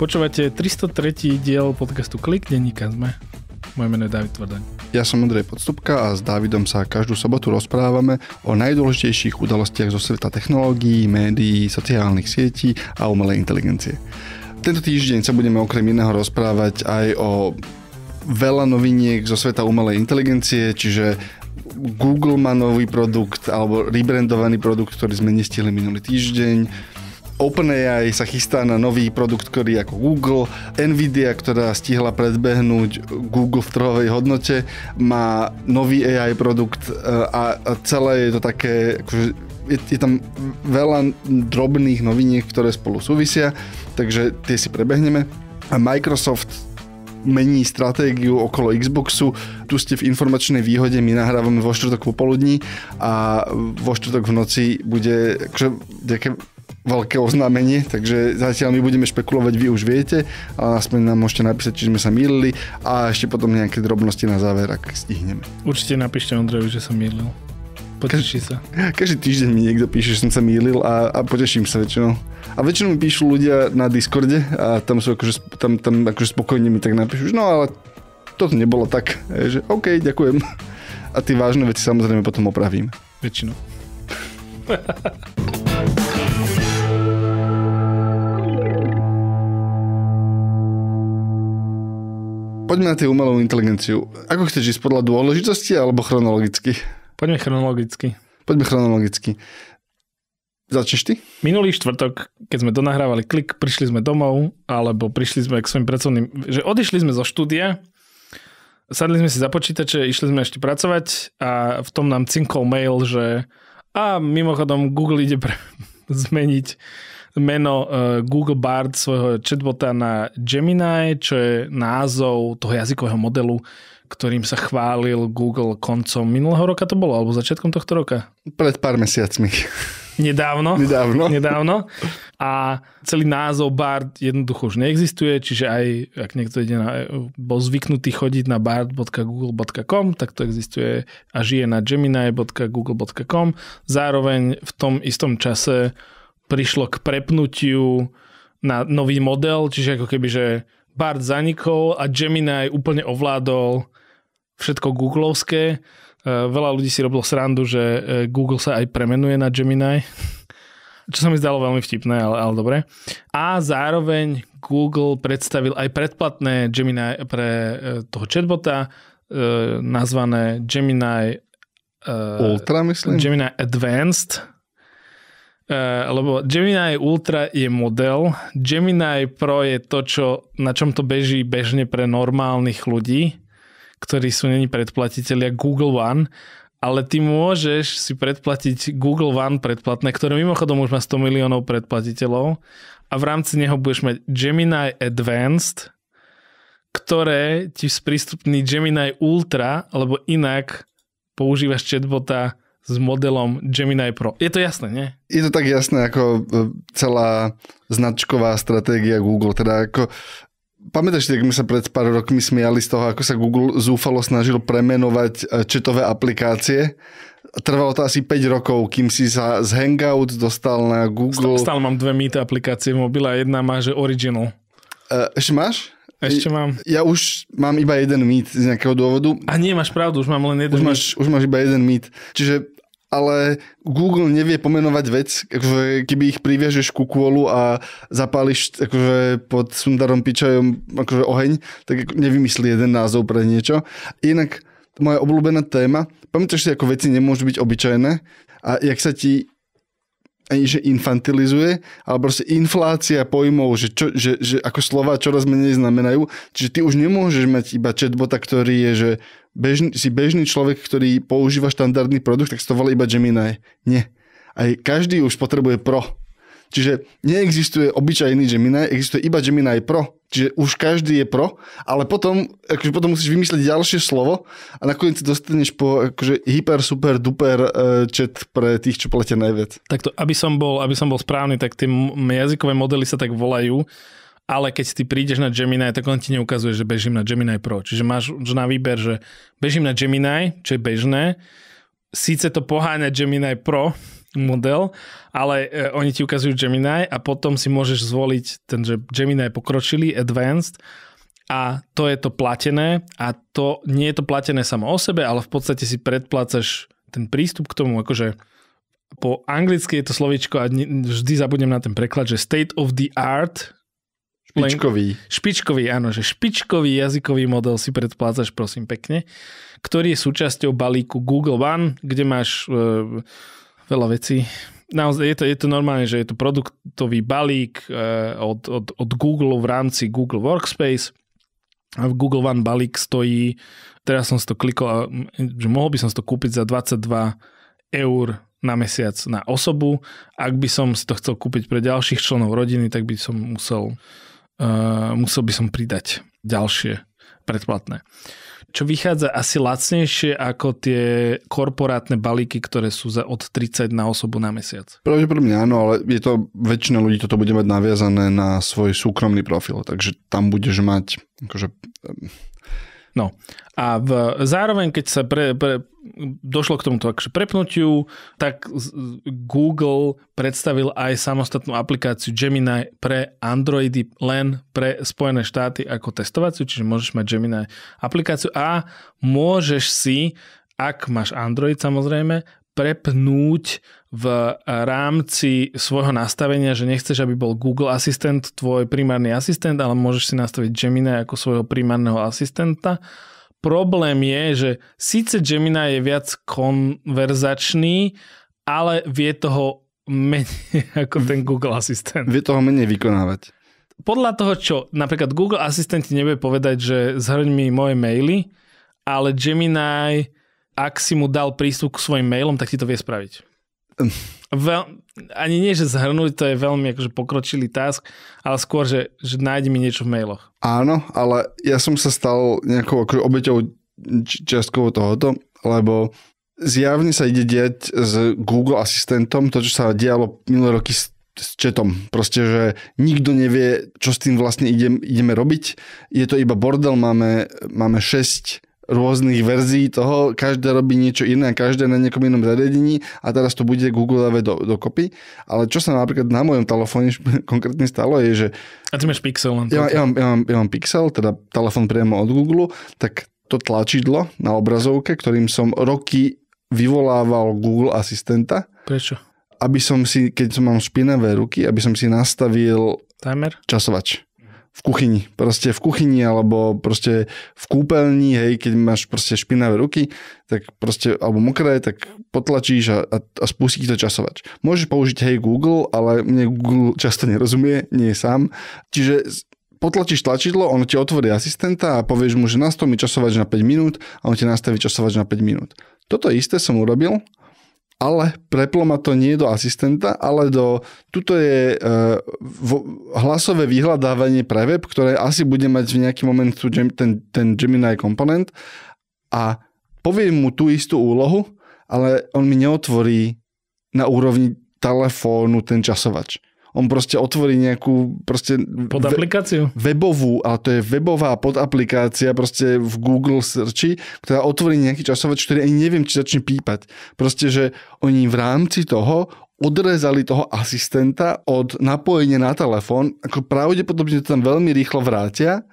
Počúvate 303. diel podcastu Klik, denníka sme. Moje meno je David Tvrdaň. Ja som Andrej Podstupka a s Davidom sa každú sobotu rozprávame o najdôležitejších udalostiach zo sveta technológií, médií, sociálnych sietí a umelej inteligencie. Tento týždeň sa budeme okrem iného rozprávať aj o veľa noviniek zo sveta umelej inteligencie, čiže Google má nový produkt alebo rebrandovaný produkt, ktorý sme nestihli minulý týždeň. OpenAI sa chystá na nový produkt, ktorý ako Google, Nvidia, ktorá stihla predbehnúť Google v trhovej hodnote, má nový AI produkt eh, a, celé je to také, akože je, je tam veľa drobných noviniek, ktoré spolu súvisia, takže tie si prebehneme. A Microsoft mení stratégiu okolo Xboxu. Tu ste v informačnej výhode, my nahrávame vo štvrtok popoludní a vo štvrtok v noci bude akože, veľké oznámenie, takže zatiaľ my budeme špekulovať, vy už viete, a aspoň nám môžete napísať, či sme sa mýlili a ešte potom nejaké drobnosti na záver, ak stihneme. Určite napíšte Ondrejovi, že som mýlil. Poteší sa. Každý týždeň mi niekto píše, že som sa mýlil a, a poteším sa väčšinou. A väčšinou mi píšu ľudia na Discorde a tam sú akože, tam, tam akože spokojne mi tak napíšu, že no ale toto nebolo tak, e, že OK, ďakujem. A tie vážne veci samozrejme potom opravím. Väčšinou. poďme na tú umelú inteligenciu. Ako chceš ísť podľa dôležitosti alebo chronologicky? Poďme chronologicky. Poďme chronologicky. Začneš ty? Minulý štvrtok, keď sme donahrávali klik, prišli sme domov, alebo prišli sme k svojim pracovným, že odišli sme zo štúdia, sadli sme si za počítače, išli sme ešte pracovať a v tom nám cinkol mail, že a mimochodom Google ide pre, zmeniť meno e, Google Bard svojho chatbota na Gemini, čo je názov toho jazykového modelu, ktorým sa chválil Google koncom minulého roka to bolo, alebo začiatkom tohto roka? Pred pár mesiacmi. Nedávno. Nedávno. Nedávno. A celý názov Bard jednoducho už neexistuje, čiže aj ak niekto ide na, bol zvyknutý chodiť na bard.google.com, tak to existuje a žije na gemini.google.com. Zároveň v tom istom čase prišlo k prepnutiu na nový model, čiže ako keby, že Bart zanikol a Gemini úplne ovládol všetko googlovské. E, veľa ľudí si robilo srandu, že e, Google sa aj premenuje na Gemini, čo sa mi zdalo veľmi vtipné, ale, ale dobre. A zároveň Google predstavil aj predplatné Gemini pre e, toho chatbota, nazvané Gemini Ultra, myslím? Gemini Advanced, Eh, lebo Gemini Ultra je model, Gemini Pro je to, čo, na čom to beží bežne pre normálnych ľudí, ktorí sú není predplatiteľia Google One, ale ty môžeš si predplatiť Google One predplatné, ktoré mimochodom už má 100 miliónov predplatiteľov a v rámci neho budeš mať Gemini Advanced, ktoré ti sprístupní Gemini Ultra, lebo inak používaš chatbota s modelom Gemini Pro. Je to jasné, nie? Je to tak jasné ako e, celá značková stratégia Google. Teda ako Pamätáš si, my sa pred pár rokmi smiali z toho, ako sa Google zúfalo snažil premenovať četové aplikácie? Trvalo to asi 5 rokov, kým si sa z Hangouts dostal na Google. Stále mám dve mýte aplikácie v mobile a jedna má, že Original. E, ešte máš? Ešte mám. Ja už mám iba jeden mýt z nejakého dôvodu. A nie, máš pravdu, už mám len jeden už máš, mýt. Už máš iba jeden mýt. Čiže ale Google nevie pomenovať vec, akože keby ich priviažeš ku kôlu a zapáliš akože pod Sundarom Pičajom akože oheň, tak nevymyslí jeden názov pre niečo. Inak moja obľúbená téma, pamätáš si, ako veci nemôžu byť obyčajné a jak sa ti ani že infantilizuje, ale proste inflácia pojmov, že, čo, že, že ako slova čoraz menej znamenajú. Čiže ty už nemôžeš mať iba chatbota, ktorý je, že bežný, si bežný človek, ktorý používa štandardný produkt, tak si to volá iba Gemini. Nie. Aj každý už potrebuje Pro. Čiže neexistuje obyčajný Gemini, existuje iba Gemini Pro. Čiže už každý je pro, ale potom, akože potom musíš vymyslieť ďalšie slovo a nakoniec dostaneš po akože, hyper, super, duper uh, chat pre tých, čo platia najviac. to aby som bol, aby som bol správny, tak tie jazykové modely sa tak volajú, ale keď ty prídeš na Gemini, tak on ti neukazuje, že bežím na Gemini Pro. Čiže máš na výber, že bežím na Gemini, čo je bežné, síce to poháňa Gemini Pro model, ale e, oni ti ukazujú Gemini a potom si môžeš zvoliť ten, že Gemini pokročili, advanced a to je to platené a to nie je to platené samo o sebe, ale v podstate si predplácaš ten prístup k tomu, akože po anglicky je to slovičko a vždy zabudnem na ten preklad, že state of the art, Špičkový. Špičkový, áno, že špičkový jazykový model si predplácaš, prosím pekne, ktorý je súčasťou balíku Google One, kde máš e, veľa vecí. Naozaj je to, je to normálne, že je to produktový balík e, od, od, od Google v rámci Google Workspace. A v Google One balík stojí, teraz som si to klikol, že mohol by som si to kúpiť za 22 eur na mesiac na osobu. Ak by som si to chcel kúpiť pre ďalších členov rodiny, tak by som musel uh, musel by som pridať ďalšie predplatné. Čo vychádza asi lacnejšie ako tie korporátne balíky, ktoré sú za od 30 na osobu na mesiac. Pravdepodobne áno, ale je to, väčšina ľudí toto bude mať naviazané na svoj súkromný profil, takže tam budeš mať akože... Ehm, no a v, zároveň, keď sa pre, pre, došlo k tomuto akože prepnutiu, tak Google predstavil aj samostatnú aplikáciu Gemini pre Androidy len pre Spojené štáty ako testovaciu, čiže môžeš mať Gemini aplikáciu a môžeš si, ak máš Android samozrejme, prepnúť v rámci svojho nastavenia, že nechceš, aby bol Google asistent tvoj primárny asistent, ale môžeš si nastaviť Gemini ako svojho primárneho asistenta problém je, že síce Gemini je viac konverzačný, ale vie toho menej ako ten Google asistent. Vie toho menej vykonávať. Podľa toho, čo napríklad Google ti nebude povedať, že zhrň mi moje maily, ale Gemini, ak si mu dal prístup k svojim mailom, tak ti to vie spraviť. Hm. Veľ, ani nie, že zhrnúť, to je veľmi akože pokročilý task, ale skôr, že, že nájde mi niečo v mailoch. Áno, ale ja som sa stal nejakou akože obeťou čiastkovo tohoto, lebo zjavne sa ide diať s Google asistentom to, čo sa dialo minulé roky s s četom. Proste, že nikto nevie, čo s tým vlastne ide, ideme robiť. Je to iba bordel, máme, máme 6 rôznych verzií toho, každá robí niečo iné, každá na nejakom inom zariadení a teraz to bude Google do, dokopy. Ale čo sa napríklad na mojom telefóne konkrétne stalo je, že... A ty máš Pixel len ja, ja, mám, ja, mám, ja mám Pixel, teda telefón priamo od Google, tak to tlačidlo na obrazovke, ktorým som roky vyvolával Google asistenta. Prečo? Aby som si, keď som mám špinavé ruky, aby som si nastavil... Timer? Časovač v kuchyni, proste v kuchyni alebo proste v kúpeľni, hej, keď máš proste špinavé ruky, tak proste, alebo mokré, tak potlačíš a, a, a spustí to časovač. Môžeš použiť hej Google, ale mne Google často nerozumie, nie je sám. Čiže potlačíš tlačidlo, on ti otvorí asistenta a povieš mu, že nastaví mi časovač na 5 minút a on ti nastaví časovač na 5 minút. Toto isté som urobil ale preplo ma to nie do asistenta, ale do... Tuto je e, v, hlasové vyhľadávanie pre web, ktoré asi bude mať v nejaký moment tu ten, ten Gemini komponent a poviem mu tú istú úlohu, ale on mi neotvorí na úrovni telefónu ten časovač on proste otvorí nejakú proste pod aplikáciu? Ve, webovú, ale to je webová podaplikácia proste v Google searchi, ktorá otvorí nejaký časovač, ktorý ani neviem, či začne pípať. Proste, že oni v rámci toho odrezali toho asistenta od napojenia na telefón, ako pravdepodobne to tam veľmi rýchlo vrátia,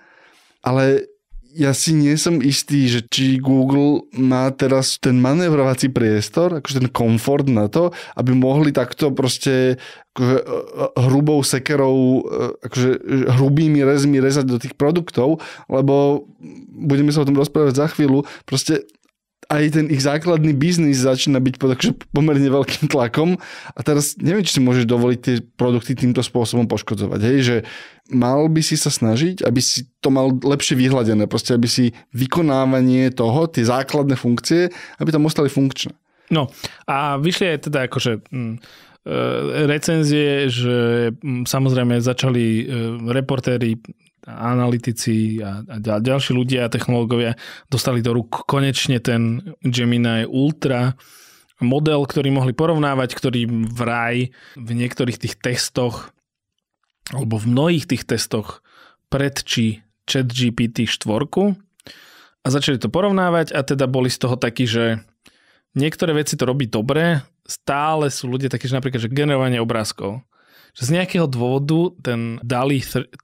ale ja si nie som istý, že či Google má teraz ten manevrovací priestor, akože ten komfort na to, aby mohli takto proste akože, e, e, hrubou sekerou, e, akože hrubými rezmi rezať do tých produktov, lebo budeme sa o tom rozprávať za chvíľu, proste aj ten ich základný biznis začína byť pod akože pomerne veľkým tlakom a teraz neviem, či si môžeš dovoliť tie produkty týmto spôsobom poškodzovať. Hej, že mal by si sa snažiť, aby si to mal lepšie vyhľadené, proste aby si vykonávanie toho, tie základné funkcie, aby tam ostali funkčné. No a vyšli aj teda akože... Mm, e, recenzie, že mm, samozrejme začali e, reportéri analytici a, a ďalší ľudia a technológovia dostali do rúk konečne ten Gemini Ultra model, ktorý mohli porovnávať, ktorý vraj v niektorých tých testoch alebo v mnohých tých testoch predčí chat GPT 4 a začali to porovnávať a teda boli z toho takí, že niektoré veci to robí dobre, stále sú ľudia takí, že napríklad že generovanie obrázkov. Že z nejakého dôvodu ten DALI 3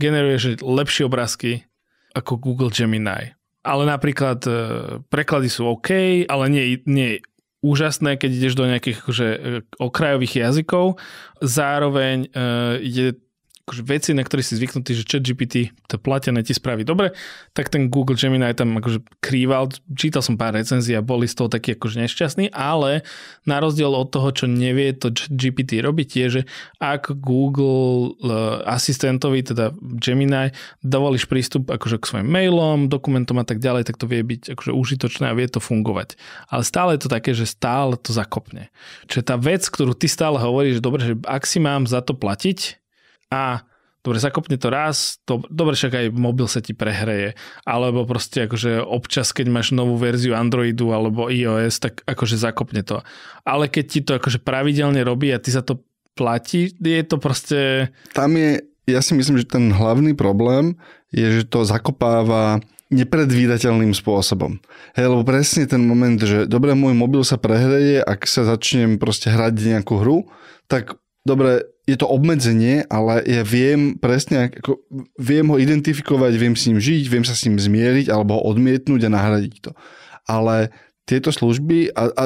že lepšie obrázky ako Google Gemini. Ale napríklad e, preklady sú OK, ale nie, nie úžasné, keď ideš do nejakých že, e, okrajových jazykov. Zároveň e, je akože veci, na ktoré si zvyknutý, že chat GPT to platené ti spraví dobre, tak ten Google Gemini tam akože krýval, čítal som pár recenzií a boli z toho takí akože nešťastní, ale na rozdiel od toho, čo nevie to GPT robiť, je, že ak Google e, asistentovi, teda Gemini, dovolíš prístup akože k svojim mailom, dokumentom a tak ďalej, tak to vie byť akože užitočné a vie to fungovať. Ale stále je to také, že stále to zakopne. Čiže tá vec, ktorú ty stále hovoríš, že dobre, že ak si mám za to platiť, a dobre, zakopne to raz, to, dobre, však aj mobil sa ti prehreje, alebo proste akože občas, keď máš novú verziu Androidu alebo iOS, tak akože zakopne to. Ale keď ti to akože pravidelne robí a ty za to platí, je to proste... Tam je, ja si myslím, že ten hlavný problém je, že to zakopáva nepredvídateľným spôsobom. Hej, lebo presne ten moment, že dobre, môj mobil sa prehreje, ak sa začnem proste hrať nejakú hru, tak dobre, je to obmedzenie, ale ja viem presne, ako, viem ho identifikovať, viem s ním žiť, viem sa s ním zmieriť alebo ho odmietnúť a nahradiť to. Ale tieto služby a, a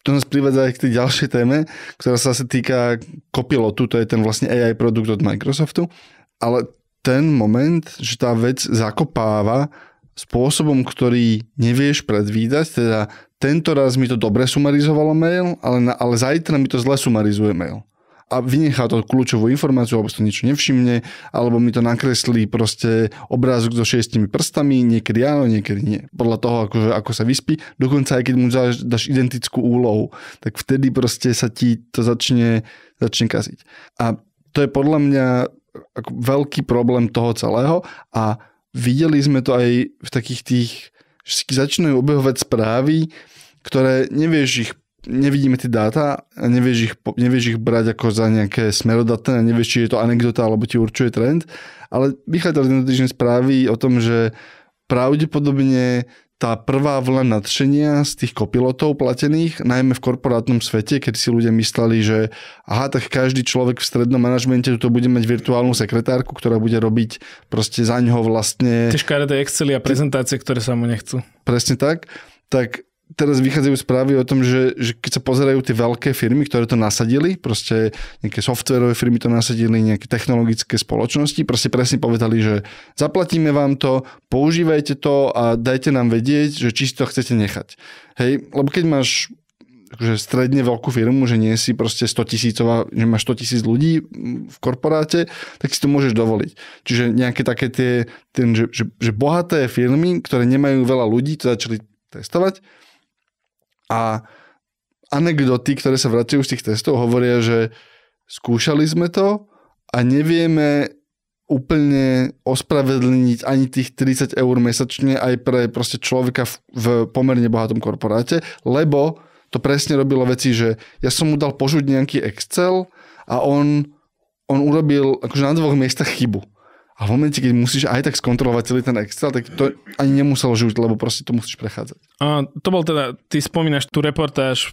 to nás privádza aj k tej ďalšej téme, ktorá sa asi týka kopilotu, to je ten vlastne AI produkt od Microsoftu, ale ten moment, že tá vec zakopáva spôsobom, ktorý nevieš predvídať, teda tento raz mi to dobre sumarizovalo mail, ale, na, ale zajtra mi to zle sumarizuje mail a vynechá to kľúčovú informáciu, alebo si to niečo nevšimne, alebo mi to nakreslí proste obrázok so šiestimi prstami, niekedy áno, niekedy nie. Podľa toho, akože, ako sa vyspí, dokonca aj keď mu dáš, dáš identickú úlohu, tak vtedy proste sa ti to začne, začne kaziť. A to je podľa mňa ako veľký problém toho celého a videli sme to aj v takých tých, že začínajú obehovať správy, ktoré nevieš ich nevidíme tie dáta, nevieš ich, nevieš ich brať ako za nejaké smerodatné, nevieš, či je to anekdota, alebo ti určuje trend, ale vychádza jednotlivé správy o tom, že pravdepodobne tá prvá vlna nadšenia z tých kopilotov platených, najmä v korporátnom svete, keď si ľudia mysleli, že aha, tak každý človek v strednom manažmente tu bude mať virtuálnu sekretárku, ktorá bude robiť proste za ňoho vlastne... Tie škaredé Excely a prezentácie, ktoré sa mu nechcú. Presne tak. Tak teraz vychádzajú správy o tom, že, že keď sa pozerajú tie veľké firmy, ktoré to nasadili, proste nejaké softverové firmy to nasadili, nejaké technologické spoločnosti, proste presne povedali, že zaplatíme vám to, používajte to a dajte nám vedieť, že či si to chcete nechať. Hej, lebo keď máš že akože stredne veľkú firmu, že nie si proste 100 tisícová, že máš 100 tisíc ľudí v korporáte, tak si to môžeš dovoliť. Čiže nejaké také tie, ten, že, že, že bohaté firmy, ktoré nemajú veľa ľudí, to začali testovať a anekdoty, ktoré sa vracajú z tých testov, hovoria, že skúšali sme to a nevieme úplne ospravedlniť ani tých 30 eur mesačne aj pre proste človeka v, v pomerne bohatom korporáte, lebo to presne robilo veci, že ja som mu dal požuť nejaký Excel a on, on urobil akože na dvoch miestach chybu. A v momente, keď musíš aj tak skontrolovať celý ten Excel, tak to ani nemuselo žiť, lebo proste to musíš prechádzať. A to bol teda, ty spomínaš tú reportáž e,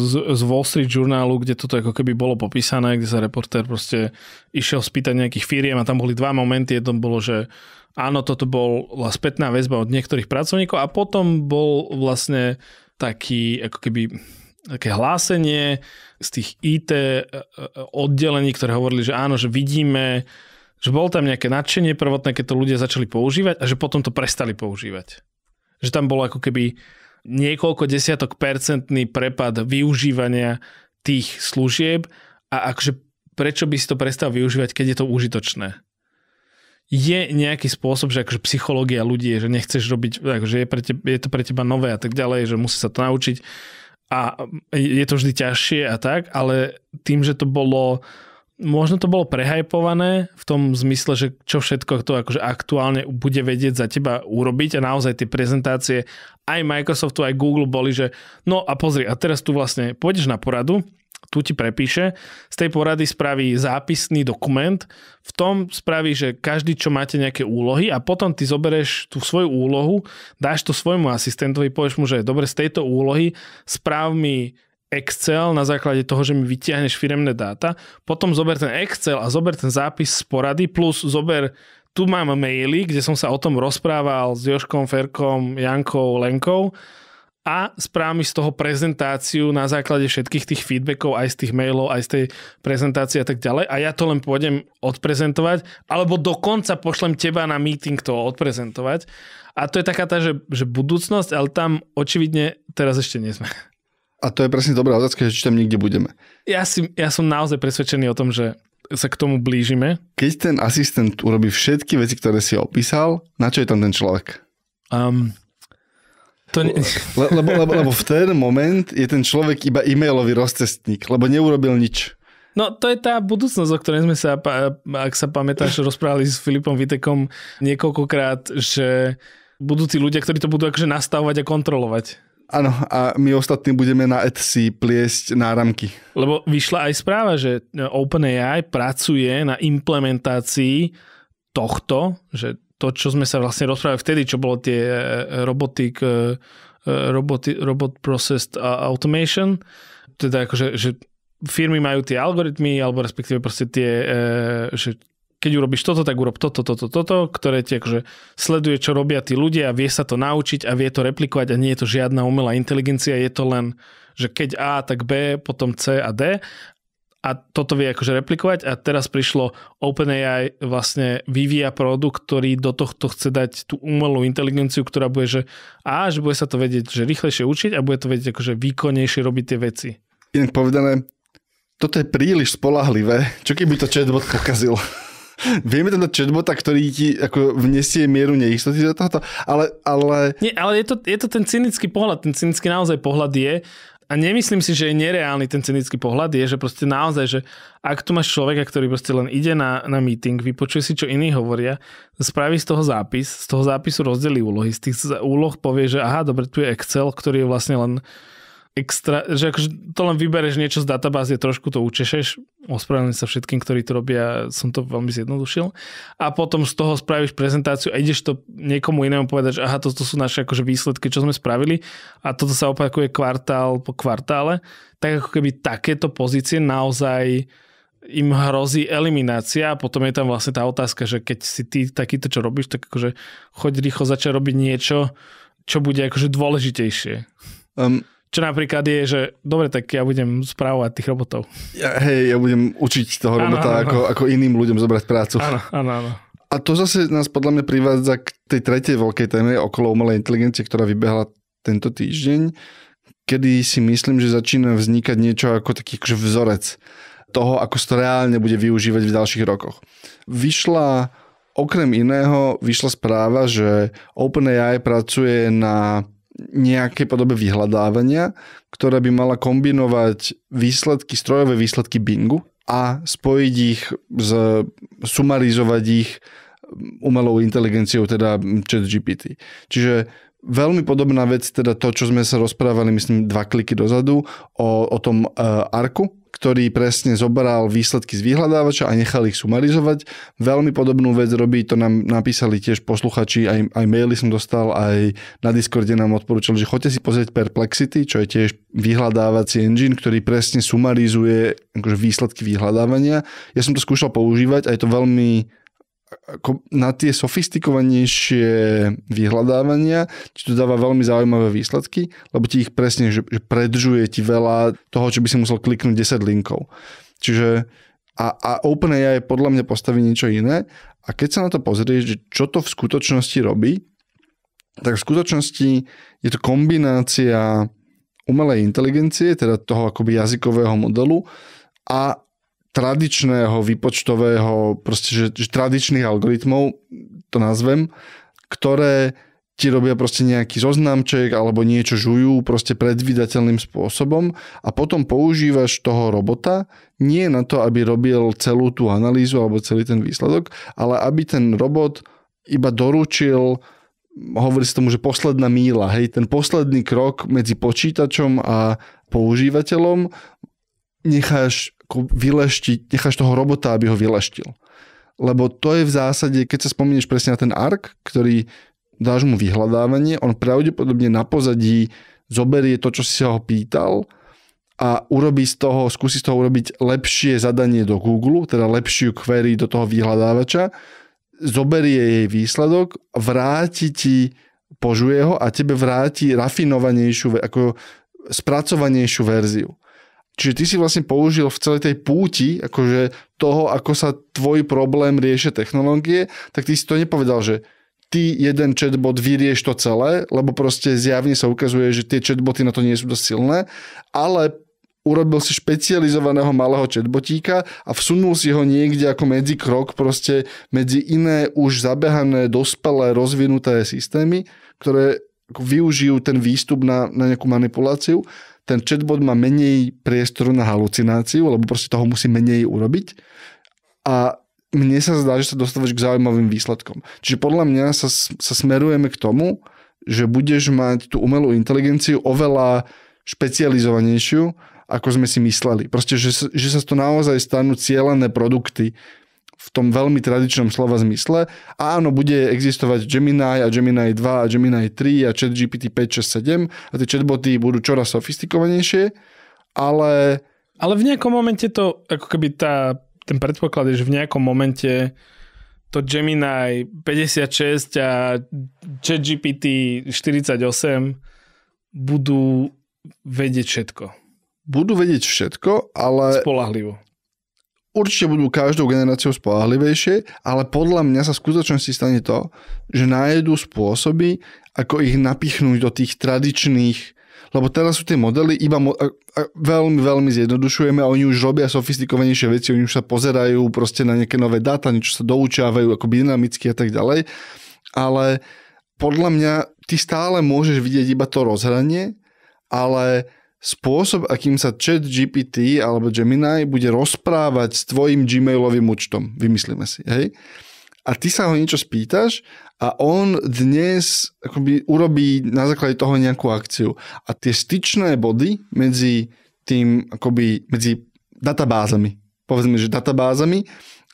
z, z Wall Street žurnálu, kde toto ako keby bolo popísané, kde sa reportér proste išiel spýtať nejakých firiem a tam boli dva momenty. Jedno bolo, že áno, toto bola spätná väzba od niektorých pracovníkov a potom bol vlastne taký ako keby také hlásenie z tých IT oddelení, ktoré hovorili, že áno, že vidíme že bol tam nejaké nadšenie prvotné, keď to ľudia začali používať a že potom to prestali používať. Že tam bolo ako keby niekoľko desiatok percentný prepad využívania tých služieb a akože prečo by si to prestal využívať, keď je to užitočné je nejaký spôsob, že akože psychológia ľudí, že nechceš robiť, akože je, pre teba, je to pre teba nové a tak ďalej, že musí sa to naučiť a je to vždy ťažšie a tak, ale tým, že to bolo možno to bolo prehajpované v tom zmysle, že čo všetko to akože aktuálne bude vedieť za teba urobiť a naozaj tie prezentácie aj Microsoftu, aj Google boli, že no a pozri, a teraz tu vlastne pôjdeš na poradu, tu ti prepíše, z tej porady spraví zápisný dokument, v tom spraví, že každý, čo máte nejaké úlohy a potom ty zoberieš tú svoju úlohu, dáš to svojmu asistentovi, povieš mu, že dobre, z tejto úlohy správ mi Excel na základe toho, že mi vytiahneš firemné dáta, potom zober ten Excel a zober ten zápis z porady, plus zober, tu mám maily, kde som sa o tom rozprával s Joškom, Ferkom, Jankou, Lenkou a správami z toho prezentáciu na základe všetkých tých feedbackov, aj z tých mailov, aj z tej prezentácie a tak ďalej. A ja to len pôjdem odprezentovať, alebo dokonca pošlem teba na meeting to odprezentovať. A to je taká tá, že, že budúcnosť, ale tam očividne teraz ešte nie sme. A to je presne dobrá otázka, že či tam niekde budeme. Ja, si, ja som naozaj presvedčený o tom, že sa k tomu blížime. Keď ten asistent urobí všetky veci, ktoré si opísal, na čo je tam ten človek? Um, to ne... Le, lebo, lebo, lebo v ten moment je ten človek iba e-mailový rozcestník, lebo neurobil nič. No to je tá budúcnosť, o ktorej sme sa, ak sa pamätáš, rozprávali s Filipom Vitekom niekoľkokrát, že budúci ľudia, ktorí to budú akože nastavovať a kontrolovať. Áno, a my ostatní budeme na Etsy pliesť náramky. Lebo vyšla aj správa, že OpenAI pracuje na implementácii tohto, že to, čo sme sa vlastne rozprávali vtedy, čo bolo tie e, e, robotik, e, robot, robot processed automation, teda akože, že firmy majú tie algoritmy, alebo respektíve proste tie, že keď urobíš toto, tak urob toto, toto, toto, ktoré tie akože sleduje, čo robia tí ľudia a vie sa to naučiť a vie to replikovať a nie je to žiadna umelá inteligencia, je to len, že keď A, tak B, potom C a D a toto vie akože replikovať a teraz prišlo OpenAI vlastne vyvíja produkt, ktorý do tohto chce dať tú umelú inteligenciu, ktorá bude, že A, že bude sa to vedieť, že rýchlejšie učiť a bude to vedieť akože výkonnejšie robiť tie veci. Inak povedané, toto je príliš spolahlivé. Čo keby to chatbot pokazil? vieme teda chatbota, ktorý ti ako vnesie mieru neistoty do tohoto, ale... ale... Nie, ale je to, je to ten cynický pohľad, ten cynický naozaj pohľad je, a nemyslím si, že je nereálny ten cynický pohľad, je, že proste naozaj, že ak tu máš človeka, ktorý proste len ide na, na meeting, vypočuje si, čo iní hovoria, spraví z toho zápis, z toho zápisu rozdelí úlohy, z tých úloh povie, že aha, dobre, tu je Excel, ktorý je vlastne len extra, že akože to len vybereš niečo z databázy, trošku to učešeš, Ospravedlňujem sa všetkým, ktorí to robia, som to veľmi zjednodušil. A potom z toho spravíš prezentáciu a ideš to niekomu inému povedať, že aha, toto sú naše akože výsledky, čo sme spravili a toto sa opakuje kvartál po kvartále. Tak ako keby takéto pozície naozaj im hrozí eliminácia a potom je tam vlastne tá otázka, že keď si ty takýto čo robíš, tak akože choď rýchlo začať robiť niečo, čo bude akože dôležitejšie. Um, čo napríklad je, že dobre, tak ja budem správovať tých robotov. Ja, hej, ja budem učiť toho ano, robota, ano, ako, ano. ako iným ľuďom zobrať prácu. Áno, áno, A to zase nás podľa mňa privádza k tej tretej veľkej téme okolo umelej inteligencie, ktorá vybehla tento týždeň, kedy si myslím, že začína vznikať niečo ako taký akože vzorec toho, ako sa to reálne bude využívať v ďalších rokoch. Vyšla, okrem iného, vyšla správa, že OpenAI pracuje na nejaké podobe vyhľadávania, ktorá by mala kombinovať výsledky, strojové výsledky Bingu a spojiť ich, z, sumarizovať ich um, umelou inteligenciou, teda um, chat GPT. Čiže veľmi podobná vec, teda to, čo sme sa rozprávali, myslím, dva kliky dozadu o, o tom uh, arku, ktorý presne zoberal výsledky z vyhľadávača a nechal ich sumarizovať. Veľmi podobnú vec robí, to nám napísali tiež posluchači, aj, aj maily som dostal, aj na Discorde nám odporúčali, že choďte si pozrieť Perplexity, čo je tiež vyhľadávací engine, ktorý presne sumarizuje akože výsledky vyhľadávania. Ja som to skúšal používať a je to veľmi ako na tie sofistikovanejšie vyhľadávania ti to dáva veľmi zaujímavé výsledky, lebo ti ich presne že, že predžuje ti veľa toho, čo by si musel kliknúť 10 linkov. Čiže a, a OpenAI podľa mňa postaví niečo iné a keď sa na to pozrieš, že čo to v skutočnosti robí, tak v skutočnosti je to kombinácia umelej inteligencie, teda toho akoby jazykového modelu a tradičného výpočtového, proste, že, že tradičných algoritmov, to nazvem, ktoré ti robia proste nejaký zoznamček alebo niečo žujú proste predvydateľným spôsobom a potom používaš toho robota nie na to, aby robil celú tú analýzu alebo celý ten výsledok, ale aby ten robot iba doručil hovorí sa tomu, že posledná míla, hej, ten posledný krok medzi počítačom a používateľom necháš vyleštiť, necháš toho robota, aby ho vyleštil. Lebo to je v zásade, keď sa spomenieš presne na ten ARK, ktorý dáš mu vyhľadávanie, on pravdepodobne na pozadí zoberie to, čo si sa ho pýtal a urobí z toho, skúsi z toho urobiť lepšie zadanie do Google, teda lepšiu query do toho vyhľadávača, zoberie jej výsledok, vráti ti, požuje ho a tebe vráti rafinovanejšiu, ako spracovanejšiu verziu. Čiže ty si vlastne použil v celej tej púti akože toho, ako sa tvoj problém riešia technológie, tak ty si to nepovedal, že ty jeden chatbot vyrieš to celé, lebo proste zjavne sa ukazuje, že tie chatboty na to nie sú dosť silné, ale urobil si špecializovaného malého chatbotíka a vsunul si ho niekde ako medzi krok proste medzi iné už zabehané, dospelé, rozvinuté systémy, ktoré využijú ten výstup na, na nejakú manipuláciu ten chatbot má menej priestoru na halucináciu, lebo proste toho musí menej urobiť. A mne sa zdá, že sa dostávaš k zaujímavým výsledkom. Čiže podľa mňa sa, sa smerujeme k tomu, že budeš mať tú umelú inteligenciu oveľa špecializovanejšiu, ako sme si mysleli. Proste, že, že sa to naozaj stanú cieľané produkty, v tom veľmi tradičnom slova zmysle. A áno, bude existovať Gemini a Gemini 2 a Gemini 3 a chat GPT 5, 6, 7 a tie chatboty budú čoraz sofistikovanejšie, ale... Ale v nejakom momente to, ako keby tá, ten predpoklad je, že v nejakom momente to Gemini 56 a chat GPT 48 budú vedieť všetko. Budú vedieť všetko, ale... Spolahlivo určite budú každou generáciou spolahlivejšie, ale podľa mňa sa v skutočnosti stane to, že nájdú spôsoby, ako ich napichnúť do tých tradičných lebo teraz sú tie modely iba mo- a, a veľmi, veľmi zjednodušujeme a oni už robia sofistikovanejšie veci, oni už sa pozerajú proste na nejaké nové dáta, niečo sa doučávajú ako dynamicky a tak ďalej. Ale podľa mňa ty stále môžeš vidieť iba to rozhranie, ale spôsob, akým sa chat GPT alebo Gemini bude rozprávať s tvojim Gmailovým účtom. Vymyslíme si, hej? A ty sa ho niečo spýtaš a on dnes akoby urobí na základe toho nejakú akciu. A tie styčné body medzi tým, akoby medzi databázami, povedzme, že databázami,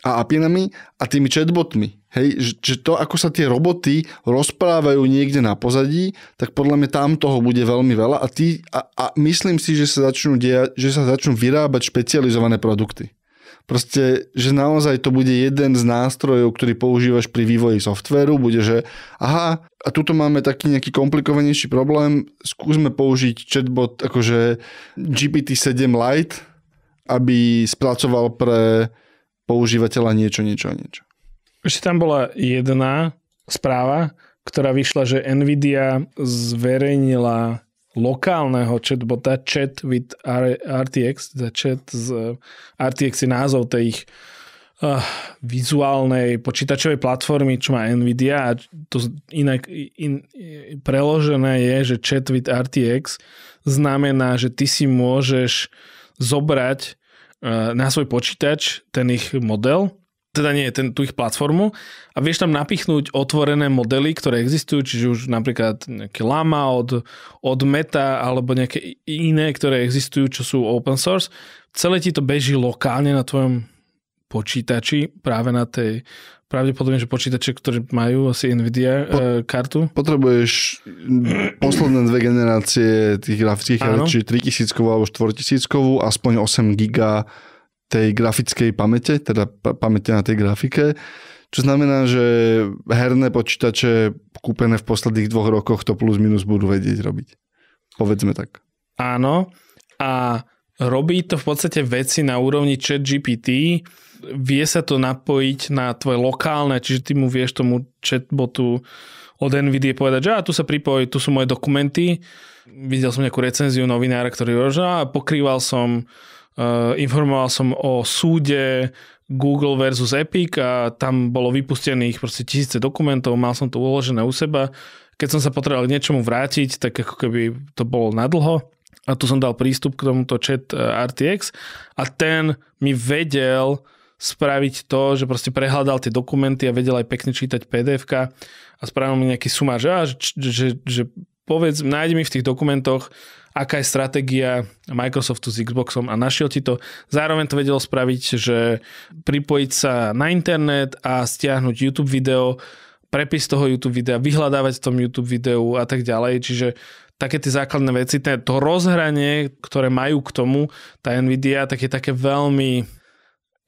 a apinami a tými chatbotmi. Hej, že to, ako sa tie roboty rozprávajú niekde na pozadí, tak podľa mňa tam toho bude veľmi veľa a, tí, a, a myslím si, že sa, začnú dia, že sa začnú vyrábať špecializované produkty. Proste, že naozaj to bude jeden z nástrojov, ktorý používaš pri vývoji softvéru, bude, že aha, a tuto máme taký nejaký komplikovanejší problém, skúsme použiť chatbot akože GPT-7 Lite, aby spracoval pre používateľa niečo, niečo a niečo. Ešte tam bola jedna správa, ktorá vyšla, že Nvidia zverejnila lokálneho chatbota Chat with RTX, teda chat z, eh, RTX je názov tej ich eh, uh, vizuálnej počítačovej platformy, čo má Nvidia a to inak in, in, preložené je, že chat with RTX znamená, že ty si môžeš zobrať Eh, na svoj počítač ten ich model, teda nie, ten, tú ich platformu a vieš tam napichnúť otvorené modely, ktoré existujú, čiže už napríklad nejaké Lama od, od Meta alebo nejaké iné, ktoré existujú, čo sú open source. Celé ti to beží lokálne na tvojom počítači práve na tej pravdepodobne, že počítače, ktoré majú asi NVIDIA po, e, kartu. Potrebuješ posledné dve generácie tých grafických kart, či 3000 alebo 4000, aspoň 8 giga tej grafickej pamäte, teda pamäte na tej grafike. Čo znamená, že herné počítače kúpené v posledných dvoch rokoch to plus minus budú vedieť robiť. Povedzme tak. Áno. A robí to v podstate veci na úrovni chat GPT, vie sa to napojiť na tvoje lokálne, čiže ty mu vieš tomu chatbotu od NVIDIA povedať, že a tu sa pripojí, tu sú moje dokumenty. Videl som nejakú recenziu novinára, ktorý rožná a pokrýval som, uh, informoval som o súde Google versus Epic a tam bolo vypustených proste tisíce dokumentov, mal som to uložené u seba. Keď som sa potreboval k niečomu vrátiť, tak ako keby to bolo nadlho a tu som dal prístup k tomuto chat eh, RTX a ten mi vedel spraviť to, že proste prehľadal tie dokumenty a vedel aj pekne čítať pdf a spravil mi nejaký sumár, že, že, že, že povedz, nájdi mi v tých dokumentoch, aká je stratégia Microsoftu s Xboxom a našiel ti to. Zároveň to vedel spraviť, že pripojiť sa na internet a stiahnuť YouTube video, prepis toho YouTube videa, vyhľadávať v tom YouTube videu a tak ďalej. Čiže také tie základné veci, to rozhranie, ktoré majú k tomu tá Nvidia, tak je také veľmi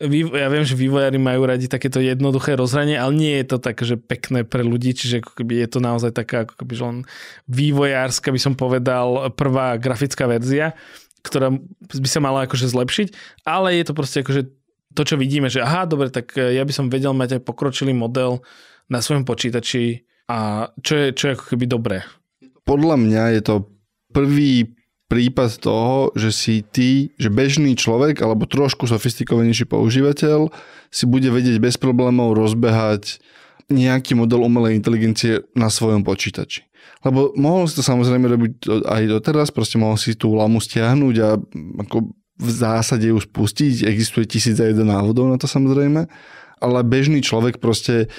ja viem, že vývojári majú radi takéto jednoduché rozhranie, ale nie je to tak, že pekné pre ľudí, čiže ako keby je to naozaj taká ako keby len vývojárska, by som povedal, prvá grafická verzia, ktorá by sa mala akože zlepšiť, ale je to proste akože to, čo vidíme, že aha, dobre, tak e, ja by som vedel mať aj pokročilý model na svojom počítači a čo je, čo je ako keby dobré. Podľa mňa je to prvý prípad toho, že si ty, že bežný človek alebo trošku sofistikovanejší používateľ si bude vedieť bez problémov rozbehať nejaký model umelej inteligencie na svojom počítači. Lebo mohol si to samozrejme robiť aj doteraz, proste mohol si tú lamu stiahnuť a ako v zásade ju spustiť. Existuje tisíc a jeden návodov na to samozrejme, ale bežný človek proste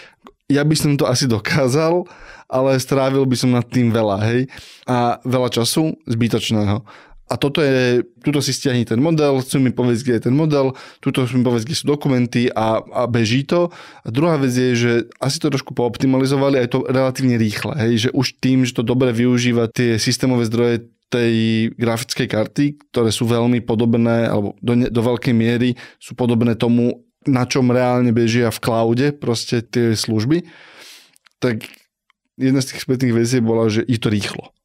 ja by som to asi dokázal, ale strávil by som nad tým veľa, hej. A veľa času zbytočného. A toto je, tuto si stiahni ten model, chcú mi povedať, kde je ten model, tuto mi povedať, kde sú dokumenty a, a beží to. A druhá vec je, že asi to trošku pooptimalizovali aj to relatívne rýchle, hej, že už tým, že to dobre využíva tie systémové zdroje tej grafickej karty, ktoré sú veľmi podobné, alebo do, ne, do veľkej miery sú podobné tomu, na čom reálne bežia v cloude proste tie služby, tak jedna z tých spätných vecí bola, že je to rýchlo.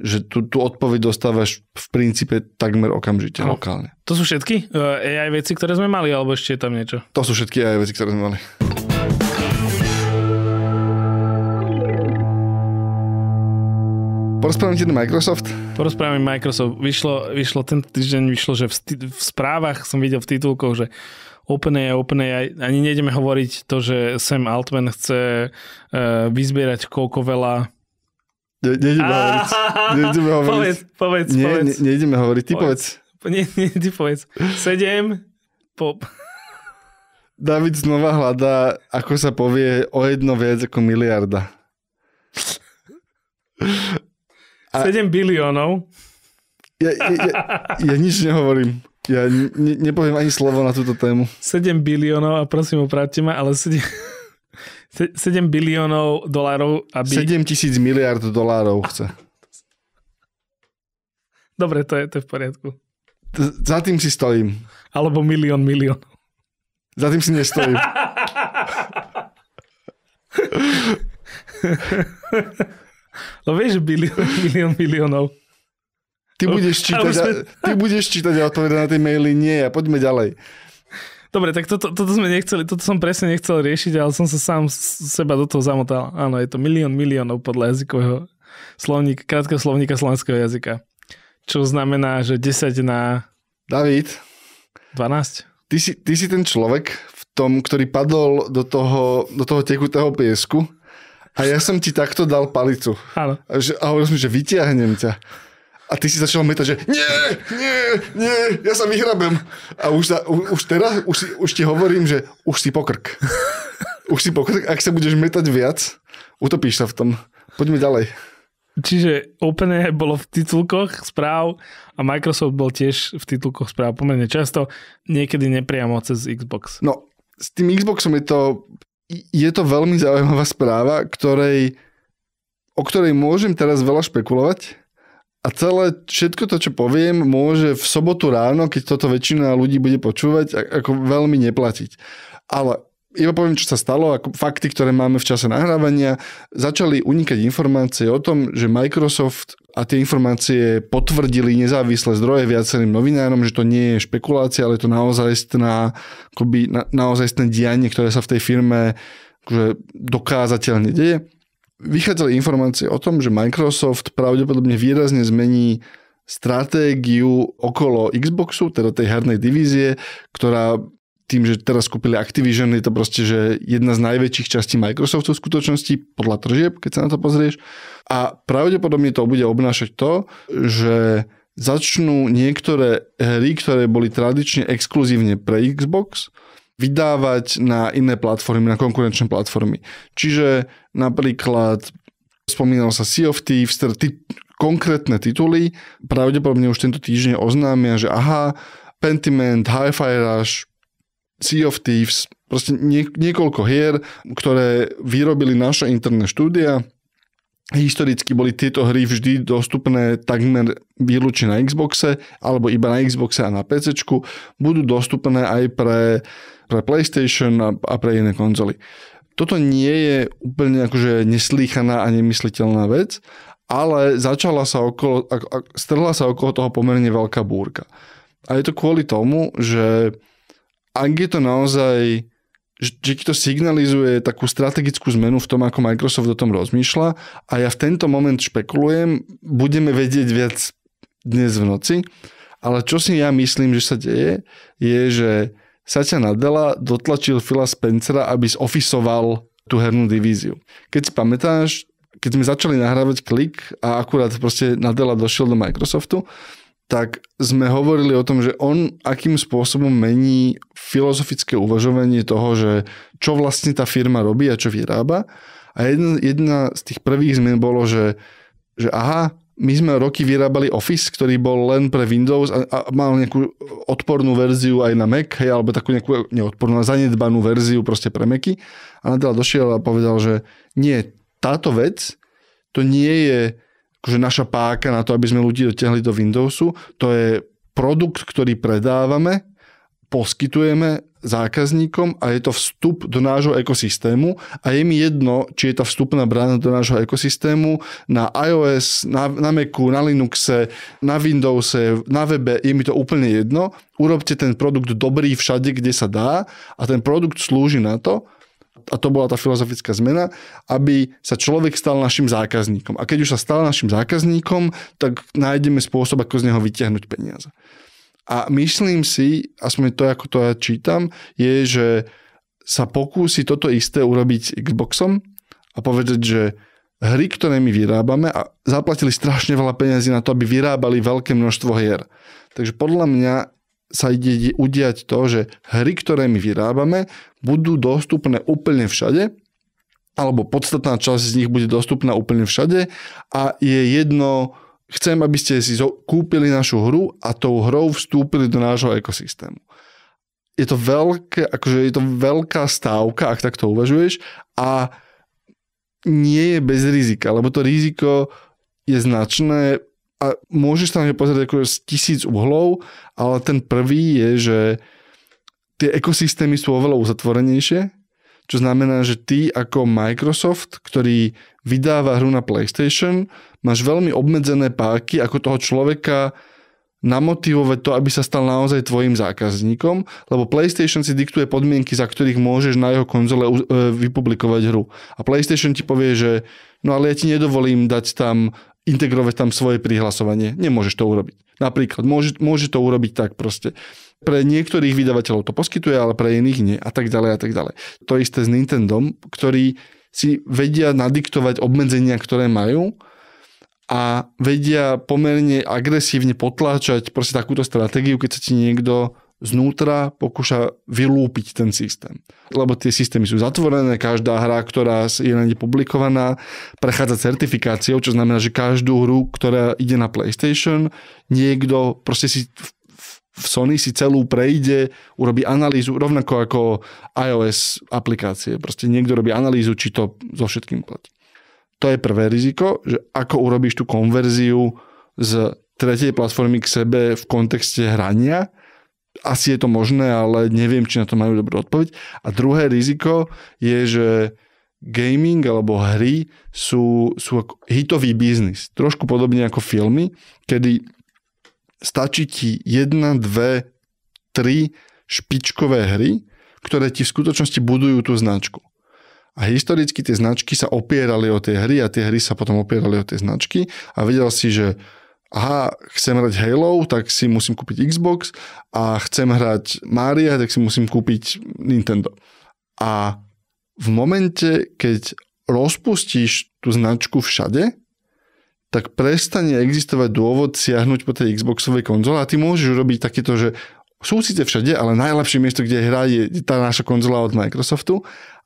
Že tu, tú odpoveď dostávaš v princípe takmer okamžite, no. lokálne. To sú všetky eh, AI veci, ktoré sme mali, alebo ešte je tam niečo? To sú všetky AI veci, ktoré sme mali. Porozprávam ti Microsoft? Porozprávam Microsoft. Vyšlo, vyšlo tento týždeň, vyšlo, že v, sti- v správach som videl v titulkoch, že OpenAI, OpenAI, ani nejdeme hovoriť to, že Sam Altman chce uh, vyzbierať koľko veľa ne, nejdeme ah, hovoriť. Nejdeme hovoriť. Povedz, povedz, nie, povedz. Ne, nejdeme hovoriť, ty povedz. povedz. Nie, nie, ty povedz. Sedem, pop. David znova hľadá, ako sa povie, o jedno viac ako miliarda. A... 7 biliónov. Ja, ja, ja, ja nič nehovorím. Ja ne, nepoviem ani slovo na túto tému. 7 biliónov, a prosím, opravte ma, ale 7, 7 biliónov dolárov, aby... 7 tisíc miliard dolárov chce. Dobre, to je, to je v poriadku. T- za tým si stojím. Alebo milión, milión. Za tým si nestojím. Lebo no vieš, bilión, milión, miliónov. Ty budeš čítať, sme... ty budeš čítať a odpovedať na tie maily, nie, a poďme ďalej. Dobre, tak toto, toto sme nechceli, toto som presne nechcel riešiť, ale som sa sám seba do toho zamotal. Áno, je to milión miliónov podľa jazykového slovníka, krátkeho slovníka slovenského jazyka. Čo znamená, že 10 na... David. 12. Ty si, ty si ten človek v tom, ktorý padol do toho, do toho tekutého piesku a ja som ti takto dal palicu. Áno. A hovoril som, že vytiahnem ťa. A ty si začal metať, že nie, nie, nie, ja sa vyhrabem. A už, sa, u, už teraz, už, si, už ti hovorím, že už si pokrk. už si pokrk, ak sa budeš metať viac, utopíš sa v tom. Poďme ďalej. Čiže OpenAI bolo v titulkoch správ a Microsoft bol tiež v titulkoch správ pomerne často, niekedy nepriamo cez Xbox. No, s tým Xboxom je to, je to veľmi zaujímavá správa, ktorej, o ktorej môžem teraz veľa špekulovať, a celé, všetko to, čo poviem, môže v sobotu ráno, keď toto väčšina ľudí bude počúvať, ako veľmi neplatiť. Ale iba poviem, čo sa stalo, ako fakty, ktoré máme v čase nahrávania, začali unikať informácie o tom, že Microsoft a tie informácie potvrdili nezávislé zdroje viacerým novinárom, že to nie je špekulácia, ale je to naozajstná, akoby, na, naozajstné dianie, ktoré sa v tej firme že akože dokázateľne deje vychádzali informácie o tom, že Microsoft pravdepodobne výrazne zmení stratégiu okolo Xboxu, teda tej hernej divízie, ktorá tým, že teraz kúpili Activision, je to proste, že jedna z najväčších častí Microsoftu v skutočnosti, podľa tržieb, keď sa na to pozrieš. A pravdepodobne to bude obnášať to, že začnú niektoré hry, ktoré boli tradične exkluzívne pre Xbox, vydávať na iné platformy, na konkurenčné platformy. Čiže napríklad spomínal sa Sea of Thieves, teda ty, konkrétne tituly pravdepodobne už tento týždeň oznámia, že aha, Pentiment, Hi-Fi Rush, Sea of Thieves, proste nie, niekoľko hier, ktoré vyrobili naše interné štúdia. Historicky boli tieto hry vždy dostupné takmer výlučne na Xboxe, alebo iba na Xboxe a na PC. Budú dostupné aj pre pre PlayStation a, a pre iné konzoly. Toto nie je úplne akože neslýchaná a nemysliteľná vec, ale začala sa okolo, strhla sa okolo toho pomerne veľká búrka. A je to kvôli tomu, že ak je to naozaj že ti to signalizuje takú strategickú zmenu v tom, ako Microsoft o tom rozmýšľa a ja v tento moment špekulujem, budeme vedieť viac dnes v noci, ale čo si ja myslím, že sa deje, je, že Saťa Nadella dotlačil Phila Spencera, aby zofisoval tú hernú divíziu. Keď si pamätáš, keď sme začali nahrávať klik a akurát proste Nadella došiel do Microsoftu, tak sme hovorili o tom, že on akým spôsobom mení filozofické uvažovanie toho, že čo vlastne tá firma robí a čo vyrába. A jedna, jedna z tých prvých zmien bolo, že, že aha, my sme roky vyrábali Office, ktorý bol len pre Windows a, a mal nejakú odpornú verziu aj na Mac, hej, alebo takú nejakú neodpornú, zanedbanú verziu proste pre Macy. A Nadal došiel a povedal, že nie, táto vec, to nie je akože naša páka na to, aby sme ľudí dotiahli do Windowsu, to je produkt, ktorý predávame, poskytujeme zákazníkom a je to vstup do nášho ekosystému a je mi jedno, či je tá vstupná brána do nášho ekosystému na iOS, na, na Macu, na Linuxe, na Windowse, na webe, je mi to úplne jedno. Urobte ten produkt dobrý všade, kde sa dá a ten produkt slúži na to, a to bola tá filozofická zmena, aby sa človek stal našim zákazníkom. A keď už sa stal našim zákazníkom, tak nájdeme spôsob, ako z neho vytiahnuť peniaze. A myslím si, aspoň to, ako to ja čítam, je, že sa pokúsi toto isté urobiť Xboxom a povedať, že hry, ktoré my vyrábame a zaplatili strašne veľa peniazy na to, aby vyrábali veľké množstvo hier. Takže podľa mňa sa ide udiať to, že hry, ktoré my vyrábame, budú dostupné úplne všade, alebo podstatná časť z nich bude dostupná úplne všade a je jedno, Chcem, aby ste si kúpili našu hru a tou hrou vstúpili do nášho ekosystému. Je to, veľké, akože je to veľká stávka, ak takto uvažuješ, a nie je bez rizika, lebo to riziko je značné a môžeš tam pozrieť ako z tisíc uhlov, ale ten prvý je, že tie ekosystémy sú oveľa uzatvorenejšie, čo znamená, že ty ako Microsoft, ktorý vydáva hru na PlayStation, máš veľmi obmedzené páky, ako toho človeka namotivovať to, aby sa stal naozaj tvojim zákazníkom, lebo PlayStation si diktuje podmienky, za ktorých môžeš na jeho konzole e, vypublikovať hru. A PlayStation ti povie, že no ale ja ti nedovolím dať tam, integrovať tam svoje prihlasovanie. Nemôžeš to urobiť. Napríklad, môže, môže to urobiť tak proste. Pre niektorých vydavateľov to poskytuje, ale pre iných nie a tak ďalej a tak ďalej. To isté s Nintendom, ktorí si vedia nadiktovať obmedzenia, ktoré majú a vedia pomerne agresívne potláčať proste takúto stratégiu, keď sa ti niekto znútra pokúša vylúpiť ten systém. Lebo tie systémy sú zatvorené, každá hra, ktorá je na ne publikovaná, prechádza certifikáciou, čo znamená, že každú hru, ktorá ide na PlayStation, niekto proste si v Sony si celú prejde, urobí analýzu, rovnako ako iOS aplikácie. Proste niekto robí analýzu, či to so všetkým platí. To je prvé riziko, že ako urobíš tú konverziu z tretej platformy k sebe v kontexte hrania. Asi je to možné, ale neviem, či na to majú dobrú odpoveď. A druhé riziko je, že gaming alebo hry sú, sú hitový biznis. Trošku podobne ako filmy, kedy stačí ti jedna, dve, tri špičkové hry, ktoré ti v skutočnosti budujú tú značku. A historicky tie značky sa opierali o tie hry a tie hry sa potom opierali o tie značky a vedel si, že aha, chcem hrať Halo, tak si musím kúpiť Xbox a chcem hrať Maria, tak si musím kúpiť Nintendo. A v momente, keď rozpustíš tú značku všade, tak prestane existovať dôvod siahnuť po tej Xboxovej konzole a ty môžeš urobiť takéto, že sú síce všade, ale najlepšie miesto, kde hrá je tá naša konzola od Microsoftu,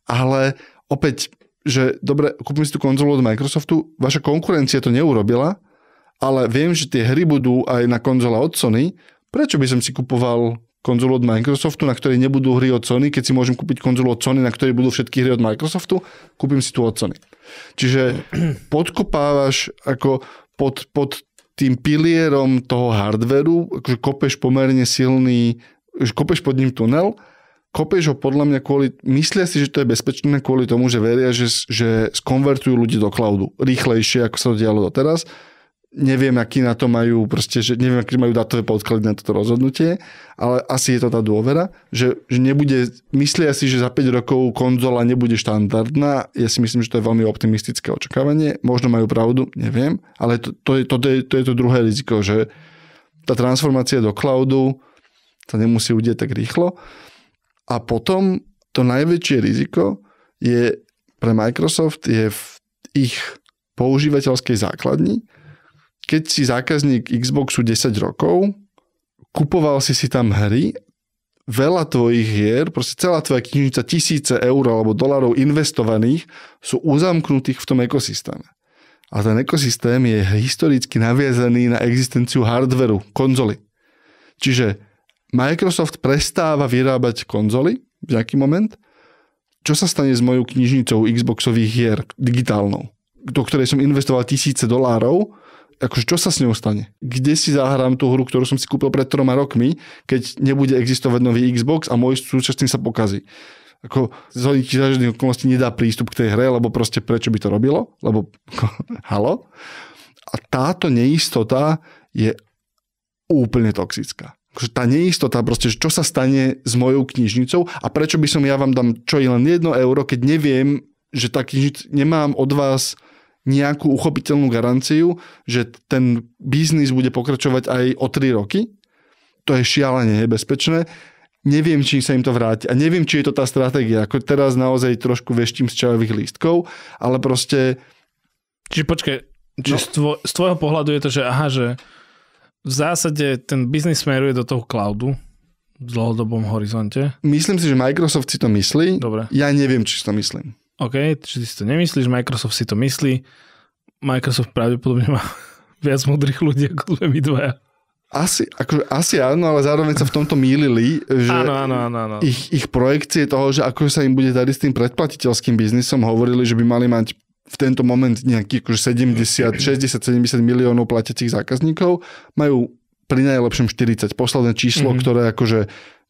ale opäť, že dobre, kúpim si tú konzolu od Microsoftu, vaša konkurencia to neurobila, ale viem, že tie hry budú aj na konzola od Sony, prečo by som si kupoval konzolu od Microsoftu, na ktorej nebudú hry od Sony, keď si môžem kúpiť konzolu od Sony, na ktorej budú všetky hry od Microsoftu, kúpim si tu od Sony. Čiže podkopávaš ako pod, pod tým pilierom toho hardveru, akože kopeš pomerne silný, že kopeš pod ním tunel, Kopeš ho podľa mňa kvôli, myslia si, že to je bezpečné kvôli tomu, že veria, že, že skonvertujú ľudí do cloudu rýchlejšie, ako sa to dialo doteraz. Neviem, aký na to majú, proste, že neviem, aký majú datové podklady na toto rozhodnutie, ale asi je to tá dôvera, že, že nebude, myslia si, že za 5 rokov konzola nebude štandardná. Ja si myslím, že to je veľmi optimistické očakávanie. Možno majú pravdu, neviem, ale to, to, je, to, to, je, to je to druhé riziko, že tá transformácia do cloudu sa nemusí udieť tak rýchlo. A potom to najväčšie riziko je pre Microsoft je v ich používateľskej základni. Keď si zákazník Xboxu 10 rokov, kupoval si si tam hry, veľa tvojich hier, proste celá tvoja knižnica tisíce eur alebo dolarov investovaných sú uzamknutých v tom ekosystéme. A ten ekosystém je historicky naviazaný na existenciu hardveru, konzoly. Čiže Microsoft prestáva vyrábať konzoly v nejaký moment. Čo sa stane s mojou knižnicou Xboxových hier digitálnou, do ktorej som investoval tisíce dolárov, akože čo sa s ňou stane? Kde si zahrám tú hru, ktorú som si kúpil pred troma rokmi, keď nebude existovať nový Xbox a môj súčasný sa pokazí? Ako z hodinky okolností nedá prístup k tej hre, lebo proste prečo by to robilo? Lebo halo? A táto neistota je úplne toxická že akože tá neistota proste, že čo sa stane s mojou knižnicou a prečo by som ja vám dám čo je len jedno euro, keď neviem, že tá knižnic, nemám od vás nejakú uchopiteľnú garanciu, že ten biznis bude pokračovať aj o 3 roky. To je šialene nebezpečné. Neviem, či sa im to vráti. A neviem, či je to tá stratégia. Ako teraz naozaj trošku veštím z čajových lístkov, ale proste... Čiže počkaj, či no. z, tvo- z tvojho pohľadu je to, že aha, že v zásade ten biznis smeruje do toho cloudu v dlhodobom horizonte. Myslím si, že Microsoft si to myslí. Dobre. Ja neviem, či si to myslím. OK, či si to nemyslíš, Microsoft si to myslí. Microsoft pravdepodobne má viac modrých ľudí ako sme my dvaja. Asi, akože, asi áno, ale zároveň sa v tomto mýlili, že áno, áno, áno, áno. Ich, ich projekcie toho, že ako sa im bude dať s tým predplatiteľským biznisom, hovorili, že by mali mať v tento moment nejakých akože 70, 60-70 miliónov platiacich zákazníkov, majú pri najlepšom 40. Posledné číslo, mm-hmm. ktoré akože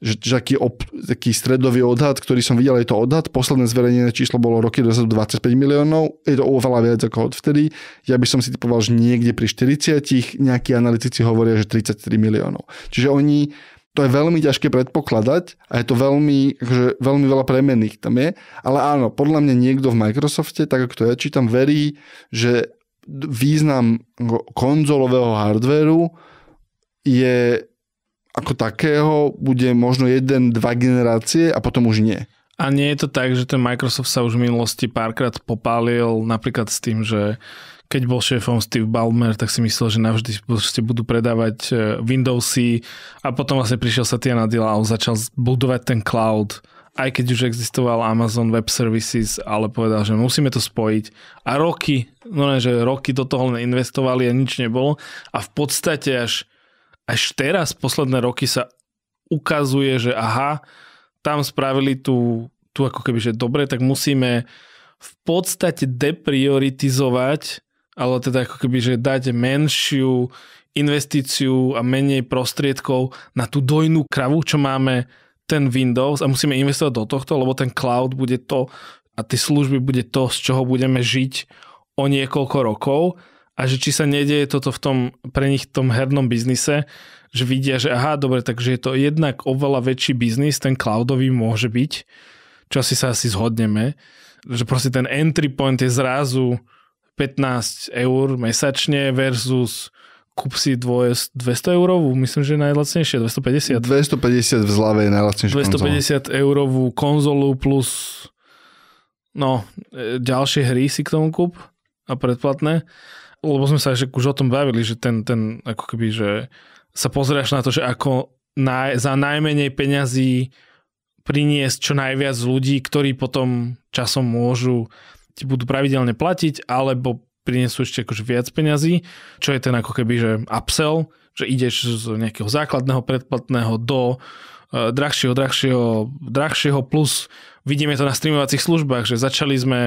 že, že taký, op, taký stredový odhad, ktorý som videl, je to odhad. Posledné zverejnené číslo bolo roky 25 miliónov. Je to oveľa viac ako odvtedy. Ja by som si typoval, že niekde pri 40 nejakí analytici hovoria, že 33 miliónov. Čiže oni to je veľmi ťažké predpokladať a je to veľmi, že akože, veľmi veľa premenných tam je. Ale áno, podľa mňa niekto v Microsofte, tak ako to ja čítam, verí, že význam konzolového hardvéru je ako takého bude možno jeden, dva generácie a potom už nie. A nie je to tak, že ten Microsoft sa už v minulosti párkrát popálil napríklad s tým, že keď bol šéfom Steve Ballmer, tak si myslel, že navždy budú predávať e, Windowsy a potom vlastne prišiel Satya Nadella a on začal budovať ten cloud aj keď už existoval Amazon Web Services, ale povedal, že musíme to spojiť. A roky, no ne, že roky do toho len investovali a nič nebolo. A v podstate až, až teraz, posledné roky sa ukazuje, že aha, tam spravili tú, tú ako keby, že dobre, tak musíme v podstate deprioritizovať ale teda ako keby, že dať menšiu investíciu a menej prostriedkov na tú dojnú kravu, čo máme ten Windows a musíme investovať do tohto, lebo ten cloud bude to a tie služby bude to, z čoho budeme žiť o niekoľko rokov a že či sa nedieje toto v tom, pre nich v tom hernom biznise, že vidia, že aha, dobre, takže je to jednak oveľa väčší biznis, ten cloudový môže byť, čo asi sa asi zhodneme, že proste ten entry point je zrazu 15 eur mesačne versus kúp si dvoje, 200 eurovú, myslím, že najlacnejšie, 250. 250 v zlave je najlacnejšie. 250 konzolu. eurovú konzolu plus no, ďalšie hry si k tomu kúp a predplatné. Lebo sme sa že už o tom bavili, že ten, ten ako keby, že sa pozeráš na to, že ako na, za najmenej peňazí priniesť čo najviac ľudí, ktorí potom časom môžu ti budú pravidelne platiť, alebo prinesú ešte akože viac peňazí, čo je ten ako keby, že upsell, že ideš z nejakého základného predplatného do e, drahšieho, drahšieho, drahšieho, plus vidíme to na streamovacích službách, že začali sme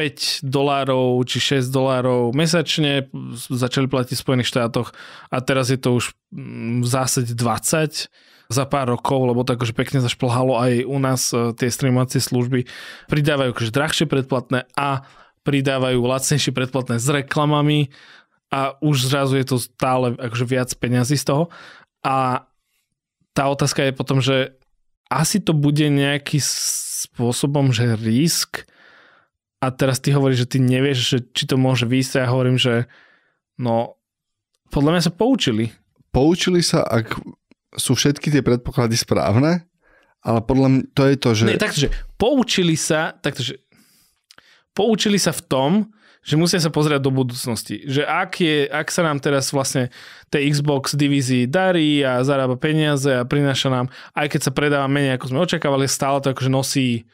5 dolárov či 6 dolárov mesačne, začali platiť v Spojených štátoch a teraz je to už mm, v zásade 20 za pár rokov, lebo to akože pekne zašplhalo aj u nás e, tie streamovacie služby, pridávajú akože drahšie predplatné a pridávajú lacnejšie predplatné s reklamami a už zrazu je to stále akože viac peňazí z toho. A tá otázka je potom, že asi to bude nejaký spôsobom, že risk a teraz ty hovoríš, že ty nevieš, že či to môže výjsť a ja hovorím, že no podľa mňa sa poučili. Poučili sa, ak sú všetky tie predpoklady správne, ale podľa mňa to je to, že... Nie, takže poučili sa, takže poučili sa v tom, že musia sa pozrieť do budúcnosti. Že ak, je, ak sa nám teraz vlastne tej Xbox divízii darí a zarába peniaze a prináša nám, aj keď sa predáva menej, ako sme očakávali, stále to akože nosí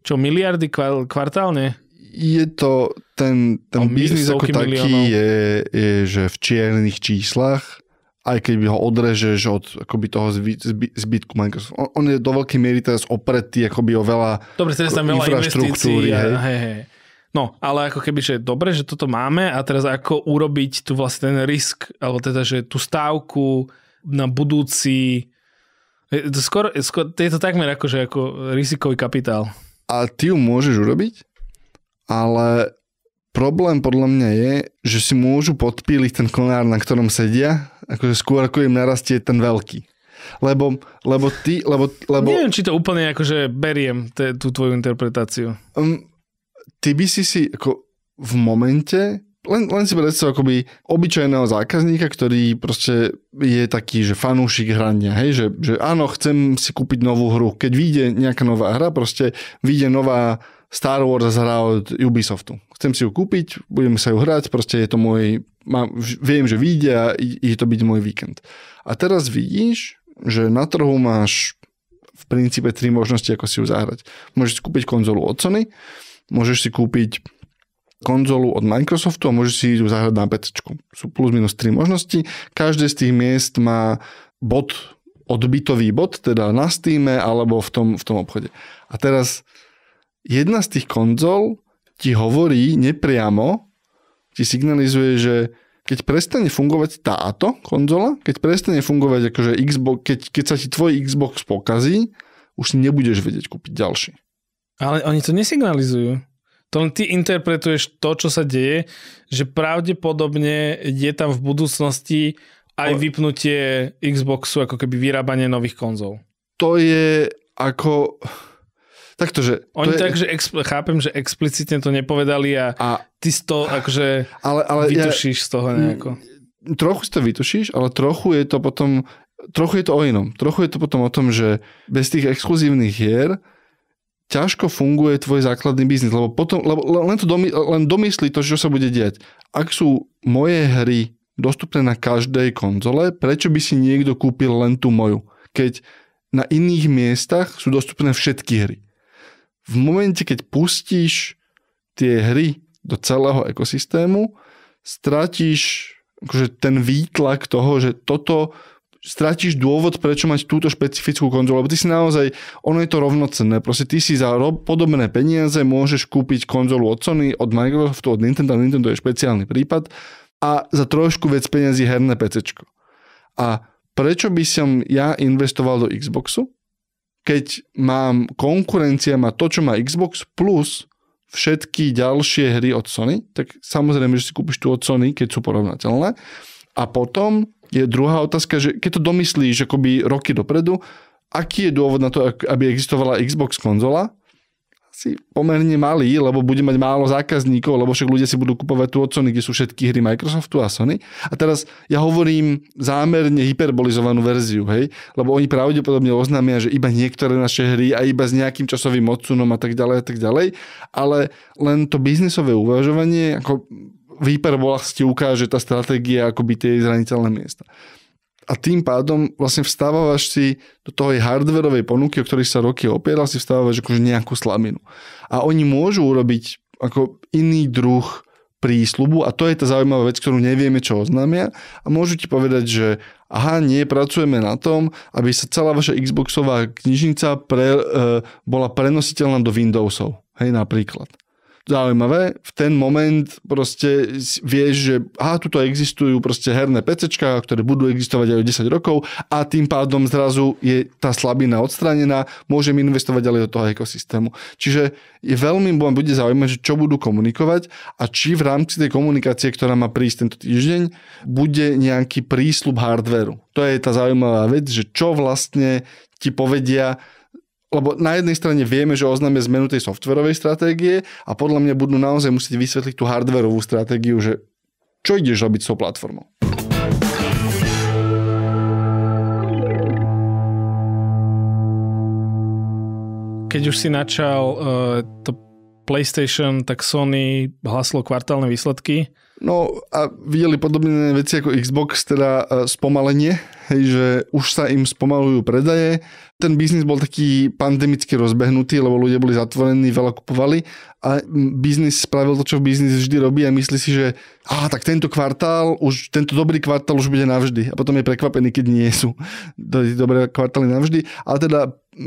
čo, miliardy kvartálne? Je to, ten, ten no, biznis ako taký je, je, že v čiernych číslach aj keď by ho odrežeš od akoby toho zby, zby, zbytku Microsoft. On, on je do veľkej miery teraz opretý akoby o veľa Dobre, teraz tam veľa infraštruktúry. A, hej. Hej, hej. No, ale ako keby, že dobre, že toto máme a teraz ako urobiť tu vlastne ten risk, alebo teda, že tú stávku na budúci... Skoro, skoro, je to takmer ako, že ako rizikový kapitál. A ty ju môžeš urobiť, ale Problém podľa mňa je, že si môžu podpíliť ten konár, na ktorom sedia, akože skôr ako im narastie ten veľký. Lebo, lebo ty, lebo, lebo... Neviem, či to úplne akože beriem, te, tú tvoju interpretáciu. Um, ty by si si ako v momente, len, len si predstav akoby obyčajného zákazníka, ktorý proste je taký, že fanúšik hrania, hej, že, že áno, chcem si kúpiť novú hru. Keď vyjde nejaká nová hra, proste vyjde nová Star Wars hra od Ubisoftu. Chcem si ju kúpiť, budem sa ju hrať, proste je to môj, mám, viem, že vyjde a je to byť môj víkend. A teraz vidíš, že na trhu máš v princípe tri možnosti, ako si ju zahrať. Môžeš si kúpiť konzolu od Sony, môžeš si kúpiť konzolu od Microsoftu a môžeš si ju zahrať na PC. Sú plus minus tri možnosti. Každé z tých miest má bod, odbytový bod, teda na Steam alebo v tom, v tom obchode. A teraz jedna z tých konzol ti hovorí nepriamo, ti signalizuje, že keď prestane fungovať táto konzola, keď prestane fungovať akože Xbox, keď, keď sa ti tvoj Xbox pokazí, už si nebudeš vedieť kúpiť ďalší. Ale oni to nesignalizujú. To len ty interpretuješ to, čo sa deje, že pravdepodobne je tam v budúcnosti aj vypnutie Xboxu, ako keby vyrábanie nových konzol. To je ako Takto, že... Oni je... tak, že chápem, že explicitne to nepovedali a, a ty to akože ale, ale vytušíš ja, z toho nejako. Mm, trochu si to vytušíš, ale trochu je to potom... Trochu je to o inom. Trochu je to potom o tom, že bez tých exkluzívnych hier ťažko funguje tvoj základný biznis, lebo potom, lebo len, to domy, len domyslí to, čo sa bude diať. Ak sú moje hry dostupné na každej konzole, prečo by si niekto kúpil len tú moju? Keď na iných miestach sú dostupné všetky hry v momente, keď pustíš tie hry do celého ekosystému, stratíš akože ten výtlak toho, že toto stratíš dôvod, prečo mať túto špecifickú konzolu, lebo ty si naozaj, ono je to rovnocenné, proste ty si za podobné peniaze môžeš kúpiť konzolu od Sony, od Microsoftu, od Nintendo, Nintendo je špeciálny prípad a za trošku vec peniazy herné PC. A prečo by som ja investoval do Xboxu, keď mám konkurencia, má to, čo má Xbox, plus všetky ďalšie hry od Sony, tak samozrejme, že si kúpiš tu od Sony, keď sú porovnateľné. A potom je druhá otázka, že keď to domyslíš akoby roky dopredu, aký je dôvod na to, aby existovala Xbox konzola, asi pomerne malý, lebo bude mať málo zákazníkov, lebo však ľudia si budú kupovať tu od Sony, kde sú všetky hry Microsoftu a Sony. A teraz ja hovorím zámerne hyperbolizovanú verziu, hej, lebo oni pravdepodobne oznámia, že iba niektoré naše hry a iba s nejakým časovým odsunom a tak ďalej a tak ďalej, ale len to biznisové uvažovanie, ako v hyperbolách ste ukáže tá stratégia akoby tie zraniteľné miesta a tým pádom vlastne vstávavaš si do toho hardverovej ponuky, o ktorých sa roky opieral, si vstávavaš akože nejakú slabinu. A oni môžu urobiť ako iný druh prísľubu a to je tá zaujímavá vec, ktorú nevieme, čo oznámia a môžu ti povedať, že aha, nie, pracujeme na tom, aby sa celá vaša Xboxová knižnica pre, e, bola prenositeľná do Windowsov. Hej, napríklad zaujímavé. V ten moment proste vieš, že aha, tuto existujú proste herné PCčka, ktoré budú existovať aj o 10 rokov a tým pádom zrazu je tá slabina odstranená, môžem investovať ďalej do toho ekosystému. Čiže je veľmi bude zaujímavé, že čo budú komunikovať a či v rámci tej komunikácie, ktorá má prísť tento týždeň, bude nejaký prísľub hardveru. To je tá zaujímavá vec, že čo vlastne ti povedia, lebo na jednej strane vieme, že oznáme zmenu tej softverovej stratégie a podľa mňa budú naozaj musieť vysvetliť tú hardverovú stratégiu, že čo ideš robiť s tou platformou. Keď už si načal uh, to PlayStation, tak Sony hlasilo kvartálne výsledky. No a videli podobné veci ako Xbox, teda eh, spomalenie hej, že už sa im spomalujú predaje. Ten biznis bol taký pandemicky rozbehnutý, lebo ľudia boli zatvorení, veľa kupovali a biznis spravil to, čo biznis vždy robí a myslí si, že á, tak tento kvartál, už, tento dobrý kvartál už bude navždy. A potom je prekvapený, keď nie sú dobré kvartály navždy. Ale teda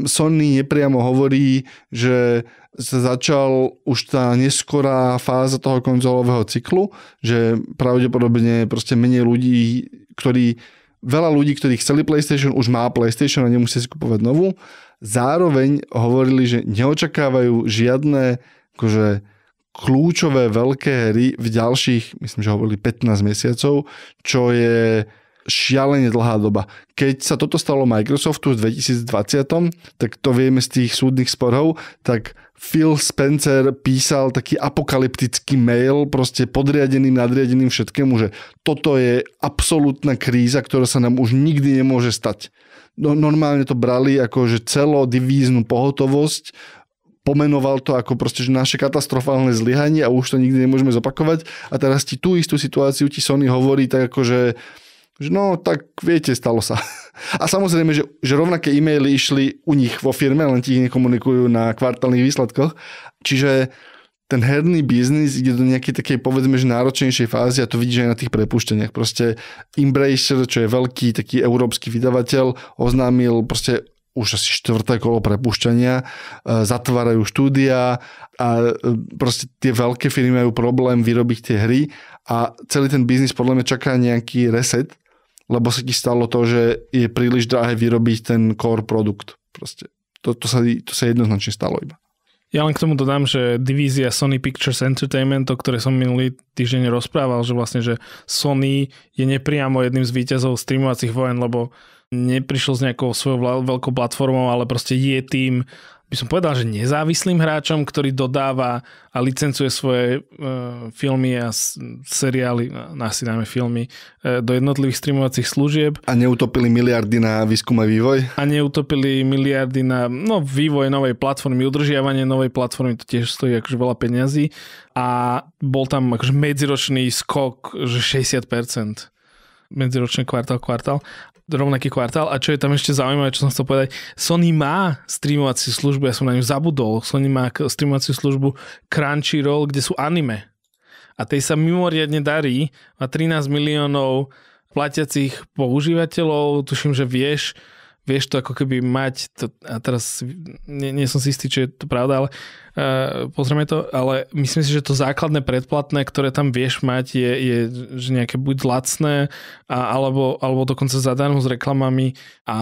Sony nepriamo hovorí, že sa začal už tá neskorá fáza toho konzolového cyklu, že pravdepodobne proste menej ľudí, ktorí Veľa ľudí, ktorí chceli PlayStation, už má PlayStation a nemusí si kupovať novú. Zároveň hovorili, že neočakávajú žiadne akože, kľúčové veľké hry v ďalších, myslím, že hovorili 15 mesiacov, čo je šialene dlhá doba. Keď sa toto stalo Microsoftu v 2020, tak to vieme z tých súdnych sporov, tak Phil Spencer písal taký apokalyptický mail proste podriadeným, nadriadeným všetkému, že toto je absolútna kríza, ktorá sa nám už nikdy nemôže stať. No, normálne to brali ako že divíznu pohotovosť, pomenoval to ako proste, že naše katastrofálne zlyhanie a už to nikdy nemôžeme zopakovať. A teraz ti tú istú situáciu ti Sony hovorí tak ako, že že no, tak viete, stalo sa. A samozrejme, že, že rovnaké e-maily išli u nich vo firme, len ti ich nekomunikujú na kvartálnych výsledkoch. Čiže ten herný biznis ide do nejakej takej, povedzme, že náročnejšej fázy a to vidíš aj na tých prepušteniach. Proste Embracer, čo je veľký taký európsky vydavateľ, oznámil proste už asi štvrté kolo prepušťania, e, zatvárajú štúdia a e, proste tie veľké firmy majú problém vyrobiť tie hry a celý ten biznis podľa mňa čaká nejaký reset lebo sa ti stalo to, že je príliš drahé vyrobiť ten core produkt. Proste. To, to, sa, to sa jednoznačne stalo iba. Ja len k tomu dodám, že divízia Sony Pictures Entertainment, o ktorej som minulý týždeň rozprával, že vlastne, že Sony je nepriamo jedným z víťazov streamovacích vojen, lebo neprišiel s nejakou svojou veľkou platformou, ale proste je tým by som povedal, že nezávislým hráčom, ktorý dodáva a licencuje svoje e, filmy a s, seriály, asi najmä filmy, e, do jednotlivých streamovacích služieb. A neutopili miliardy na výskum a vývoj? A neutopili miliardy na no, vývoj novej platformy, udržiavanie novej platformy, to tiež stojí akože veľa peňazí. A bol tam akože medziročný skok, že 60% medziročný kvartál, kvartál rovnaký kvartál. A čo je tam ešte zaujímavé, čo som chcel povedať, Sony má streamovaciu službu, ja som na ňu zabudol, Sony má streamovaciu službu Crunchyroll, kde sú anime. A tej sa mimoriadne darí, má 13 miliónov platiacich používateľov, tuším, že vieš, vieš to ako keby mať, to, a teraz nie, nie som si istý, či je to pravda, ale Eh, pozrieme to, ale myslím si, že to základné predplatné, ktoré tam vieš mať, je, je že nejaké buď lacné, a, alebo, alebo dokonca zadanú s reklamami a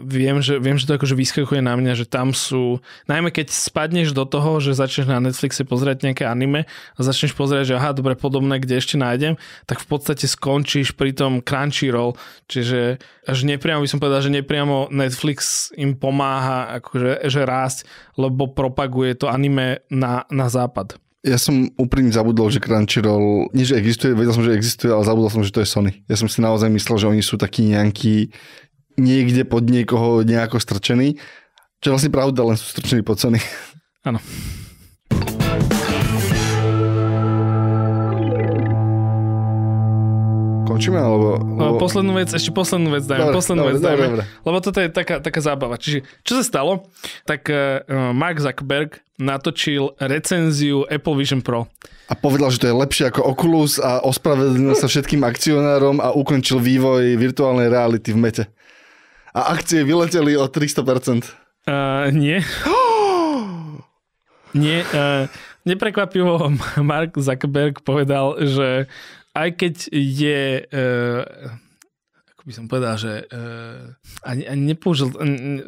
viem, že, viem, že to akože vyskakuje na mňa, že tam sú, najmä keď spadneš do toho, že začneš na Netflixe pozerať nejaké anime a začneš pozerať, že aha, dobre, podobné, kde ešte nájdem, tak v podstate skončíš pri tom Crunchyroll, čiže až nepriamo by som povedal, že nepriamo Netflix im pomáha akože, že rásť, lebo propaguje to anime na, na západ. Ja som úprimne zabudol, že Crunchyroll, nie že existuje, vedel som, že existuje, ale zabudol som, že to je Sony. Ja som si naozaj myslel, že oni sú takí nejakí niekde pod niekoho nejako strčení, čo vlastne pravda, len sú strčení pod Sony. Áno. Končíme, alebo... No, Poslednú vec, ešte poslednú vec dajme, dobre, poslednú dobre, vec dajme, dobre. lebo toto je taká, taká zábava. Čiže, čo sa stalo? Tak uh, Mark Zuckerberg natočil recenziu Apple Vision Pro. A povedal, že to je lepšie ako Oculus a ospravedlnil sa všetkým akcionárom a ukončil vývoj virtuálnej reality v mete. A akcie vyleteli o 300%. Uh, e, nie. nie, uh, Neprekvapivo Mark Zuckerberg povedal, že aj keď je... E, ako by som povedal, že E, ani, ani nepoužil,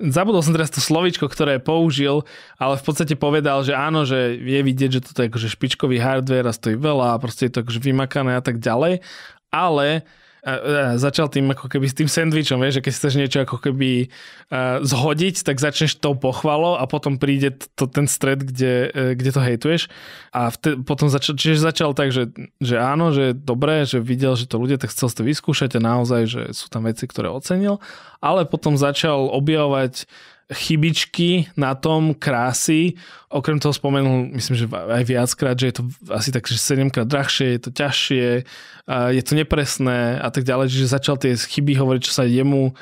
zabudol som teraz to slovičko, ktoré použil, ale v podstate povedal, že áno, že je vidieť, že toto je akože špičkový hardware a stojí veľa a proste je to akože vymakané a tak ďalej, ale a, a začal tým ako keby s tým sendvičom, vieš, že keď chceš niečo ako keby a, zhodiť, tak začneš tou pochvalou a potom príde to, ten stred, kde, e, kde to hejtuješ. A vte, potom začal, čiže začal tak, že, že áno, že dobré, že videl, že to ľudia, tak chcel to vyskúšať a naozaj, že sú tam veci, ktoré ocenil, ale potom začal objavovať chybičky na tom, krásy. Okrem toho spomenul, myslím, že aj viackrát, že je to asi tak, že sedemkrát krát drahšie, je to ťažšie, je to nepresné a tak ďalej. Čiže začal tie chyby hovoriť, čo sa jemu e,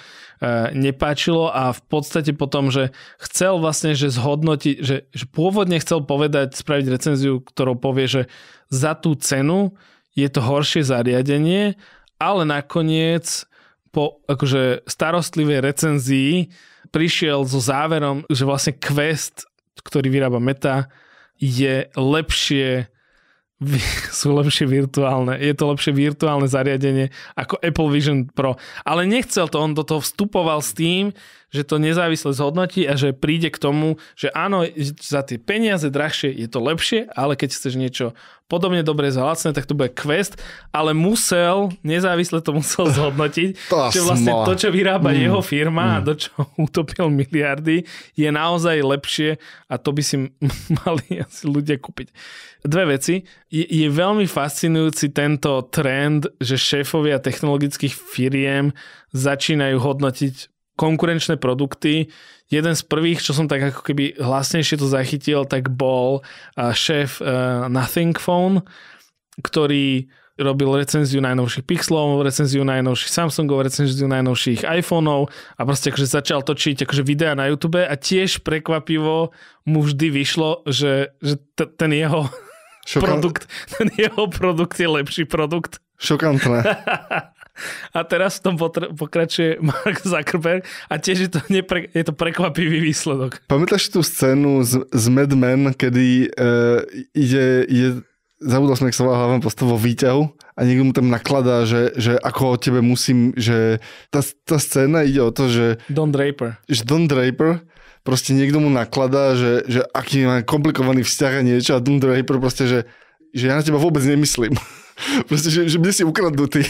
nepáčilo a v podstate potom, že chcel vlastne, že zhodnotiť, že, že pôvodne chcel povedať, spraviť recenziu, ktorou povie, že za tú cenu je to horšie zariadenie, ale nakoniec po akože starostlivej recenzii prišiel so záverom, že vlastne quest, ktorý vyrába Meta, je lepšie sú lepšie virtuálne. Je to lepšie virtuálne zariadenie ako Apple Vision Pro. Ale nechcel to, on do toho vstupoval s tým, že to nezávisle zhodnotí a že príde k tomu, že áno, za tie peniaze drahšie je to lepšie, ale keď chceš niečo podobne dobre za lacné, tak to bude quest, ale musel, nezávisle to musel zhodnotiť, že vlastne smola. to, čo vyrába mm. jeho firma mm. a do čo utopil miliardy, je naozaj lepšie a to by si mali asi ľudia kúpiť. Dve veci. Je, je veľmi fascinujúci tento trend, že šéfovia technologických firiem začínajú hodnotiť konkurenčné produkty. Jeden z prvých, čo som tak ako keby hlasnejšie to zachytil, tak bol eh, šéf eh, Nothing Phone, ktorý robil recenziu najnovších Pixelov, recenziu najnovších Samsungov, recenziu najnovších iPhoneov a proste akože začal točiť akože videá na YouTube a tiež prekvapivo mu vždy vyšlo, že, že t- ten jeho produkt, ten jeho produkt je lepší produkt. Šokantné. A teraz v tom pokračuje Mark Zuckerberg a tiež je to, nepre- je to prekvapivý výsledok. Pamätáš tú scénu z, z Mad Men, kedy uh, ide, ide zabudol som, nech sa volá hlavne postava vo výťahu a niekto mu tam nakladá, že, že ako o tebe musím, že tá, tá scéna ide o to, že... Don Draper. Že Don Draper proste niekto mu nakladá, že, že aký má komplikovaný vzťah a niečo a Don Draper proste, že, že ja na teba vôbec nemyslím. proste, že, že mne si ukradnutý.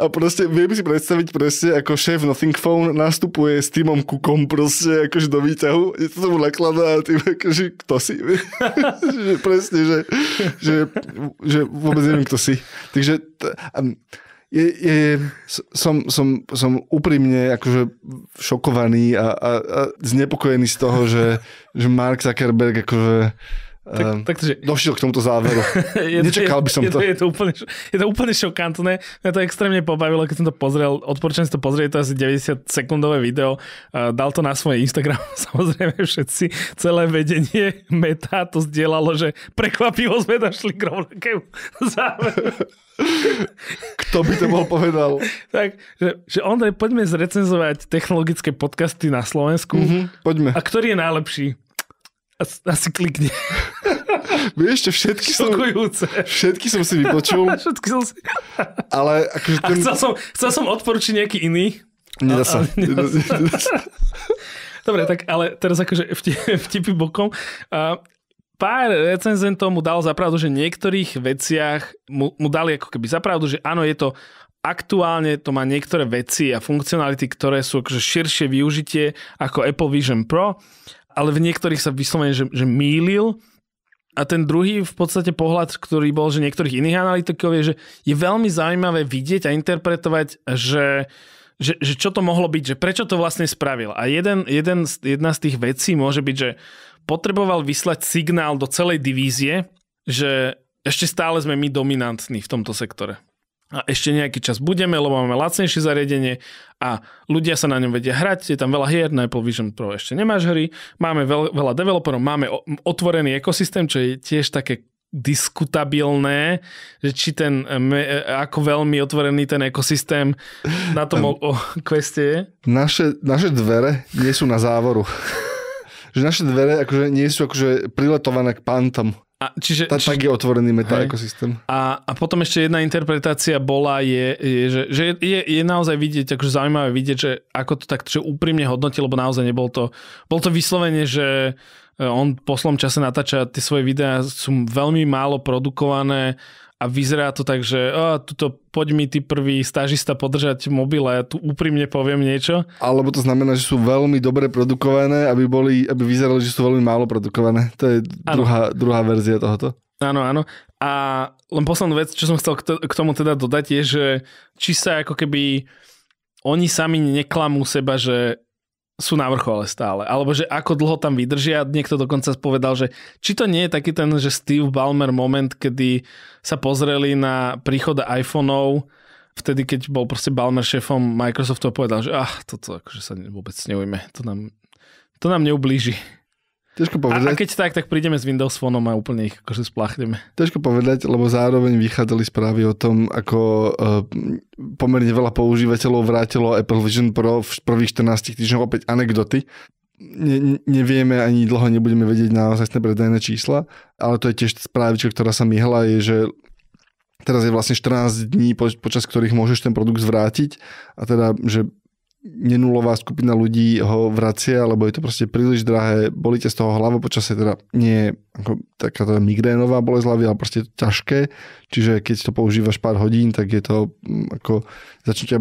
A proste viem si predstaviť presne, ako šéf Nothing Phone nastupuje s týmom Kukom proste akože do výťahu, je to tomu nakladá a tým akože kto si? že presne, že, že, že vôbec neviem kto si. Takže t- je, je, som, som, som úprimne akože šokovaný a, a, a znepokojený z toho, že, že Mark Zuckerberg akože tak, ehm, takže... došiel k tomuto záveru. je, Nečakal by som je, to. Je, je, to úplne, je to úplne šokantné. Mňa to extrémne pobavilo, keď som to pozrel. Odporúčam si to pozrieť, to asi 90 sekundové video. Uh, dal to na svoj Instagram, samozrejme všetci. Celé vedenie meta to zdieľalo, že prekvapivo sme došli k rovnakému záveru. Kto by to bol povedal? tak, že, že Ondrej, poďme zrecenzovať technologické podcasty na Slovensku. Mm-hmm, poďme. A ktorý je najlepší? asi klikne. Vieš, všetky Šokujúce. som, všetky som si vypočul. všetky som si... ale akože ten... chcel som, chcel som odporučiť nejaký iný. Nedá sa. Dobre, tak ale teraz akože vtipy bokom. pár recenzentov mu dal zapravdu, že v niektorých veciach mu, mu dali ako keby zapravdu, že áno, je to aktuálne to má niektoré veci a funkcionality, ktoré sú akože širšie využitie ako Apple Vision Pro, ale v niektorých sa vyslovene, že, že mýlil. A ten druhý v podstate pohľad, ktorý bol, že niektorých iných analytikov je, že je veľmi zaujímavé vidieť a interpretovať, že, že, že čo to mohlo byť, že prečo to vlastne spravil. A jeden, jeden, jedna z tých vecí môže byť, že potreboval vyslať signál do celej divízie, že ešte stále sme my dominantní v tomto sektore a ešte nejaký čas budeme, lebo máme lacnejšie zariadenie a ľudia sa na ňom vedia hrať, je tam veľa hier, na Apple Vision Pro ešte nemáš hry, máme veľa developerov, máme otvorený ekosystém, čo je tiež také diskutabilné, že či ten, eh, eh, ako veľmi otvorený ten ekosystém na tom o, o kveste je. Naše, naše dvere nie sú na závoru. že naše dvere akože nie sú akože priletované k pantom. A, čiže, čiže, tak je otvorený meta ekosystém. A, a potom ešte jedna interpretácia bola, je, je že, že je, je naozaj vidieť, akože zaujímavé vidieť, že ako to tak že úprimne hodnotil, lebo naozaj nebol to, bol to vyslovene, že e, on po čase natáča tie svoje videá, sú veľmi málo produkované, a vyzerá to tak, že oh, tuto, poď mi ty prvý stážista podržať mobil a ja tu úprimne poviem niečo. Alebo to znamená, že sú veľmi dobre produkované, aby, boli, aby vyzerali, že sú veľmi málo produkované. To je druhá, druhá verzia tohoto. Áno, áno. A len poslednú vec, čo som chcel k tomu teda dodať, je, že či sa ako keby oni sami neklamú seba, že sú na vrchole stále. Alebo že ako dlho tam vydržia. Niekto dokonca povedal, že či to nie je taký ten, že Steve Ballmer moment, kedy sa pozreli na príchod iPhoneov vtedy, keď bol proste Balmer šéfom Microsoftu a povedal, že ah, toto akože sa vôbec neujme, to nám, to nám neublíži. Težko povedať. A, a, keď tak, tak prídeme s Windows Phone a úplne ich akože spláchneme. Težko povedať, lebo zároveň vychádzali správy o tom, ako uh, pomerne veľa používateľov vrátilo Apple Vision Pro v prvých 14 týždňoch opäť anekdoty. Ne, nevieme ani dlho nebudeme vedieť naozaj predajné čísla, ale to je tiež správička, ktorá sa myhla, je, že teraz je vlastne 14 dní, po, počas ktorých môžeš ten produkt zvrátiť a teda, že nenulová skupina ľudí ho vracia, lebo je to proste príliš drahé, bolíte z toho hlavu počasie, teda nie ako taká teda migrénová bolesť hlavy, ale proste je to ťažké, čiže keď to používaš pár hodín, tak je to mm, ako začne ťa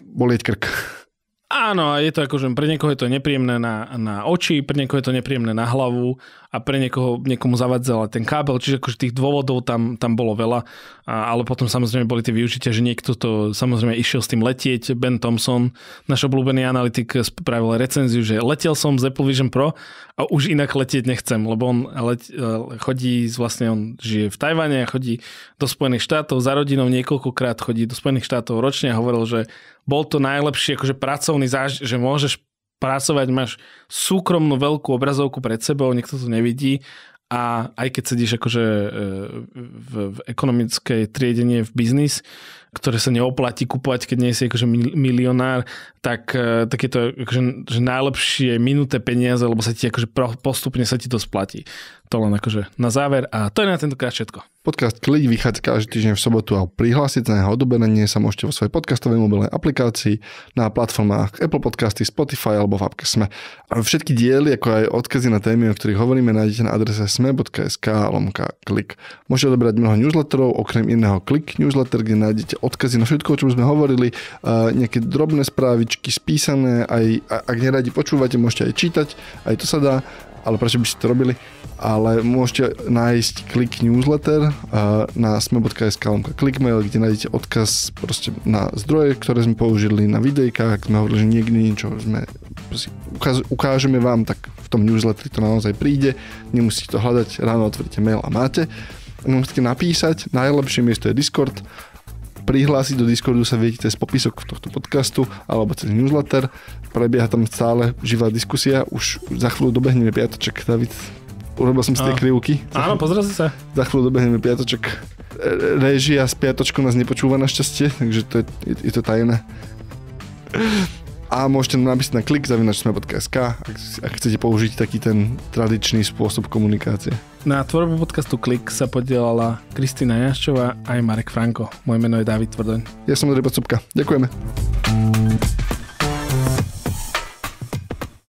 bolieť krk. Áno, a je to že akože pre niekoho je to nepríjemné na, na oči, pre niekoho je to nepríjemné na hlavu a pre niekoho, niekomu zavadzala ten kábel, čiže akože tých dôvodov tam, tam bolo veľa, a, ale potom samozrejme boli tie využitia, že niekto to samozrejme išiel s tým letieť, Ben Thompson, náš obľúbený analytik spravil recenziu, že letel som z Apple Vision Pro a už inak letieť nechcem, lebo on let, e, chodí, vlastne on žije v Tajvane, chodí do Spojených štátov, za rodinou niekoľkokrát chodí do Spojených štátov ročne a hovoril, že bol to najlepší akože pracovný zážitok, že môžeš pracovať, máš súkromnú veľkú obrazovku pred sebou, nikto to nevidí a aj keď sedíš akože e, v, v ekonomickej triedenie v biznis, ktoré sa neoplatí kupovať, keď nie si akože milionár, tak e, to akože, že najlepšie minuté peniaze, lebo sa ti akože postupne sa ti to splatí. To len akože na záver a to je na krát všetko. Podcast Klik vychádza každý týždeň v sobotu a prihlásiť na jeho odoberanie sa môžete vo svojej podcastovej mobilnej aplikácii na platformách Apple Podcasty, Spotify alebo v appke Sme. A všetky diely, ako aj odkazy na témy, o ktorých hovoríme, nájdete na adrese sme.sk lomka klik. Môžete odoberať mnoho newsletterov, okrem iného klik newsletter, kde nájdete odkazy na všetko, o čom sme hovorili, nejaké drobné správičky, spísané, aj, ak neradi počúvate, môžete aj čítať, aj to sa dá, ale prečo by ste to robili? Ale môžete nájsť klik newsletter na sme.sk klikmail, kde nájdete odkaz proste na zdroje, ktoré sme použili na videjkách, sme hovorili, že niekde niečo sme, ukážeme vám, tak v tom newsletteri to naozaj príde, nemusíte to hľadať, ráno otvoríte mail a máte. Môžete napísať, najlepšie miesto je Discord, prihlásiť do Discordu sa viete cez popisok tohto podcastu alebo cez newsletter. Prebieha tam stále živá diskusia. Už za chvíľu dobehneme piatoček, David. Urobil som z tej krivky. Áno, pozrel sa. Za chvíľu dobehneme piatoček. Režia s piatočkou nás nepočúva našťastie, takže to je, je, je to tajné a môžete nám napísať na klik zavinačsme.sk, ak, ak chcete použiť taký ten tradičný spôsob komunikácie. Na tvorbu podcastu Klik sa podielala Kristýna Jaščová a aj Marek Franko. Moje meno je David Tvrdoň. Ja som Andrej Podsobka. Ďakujeme.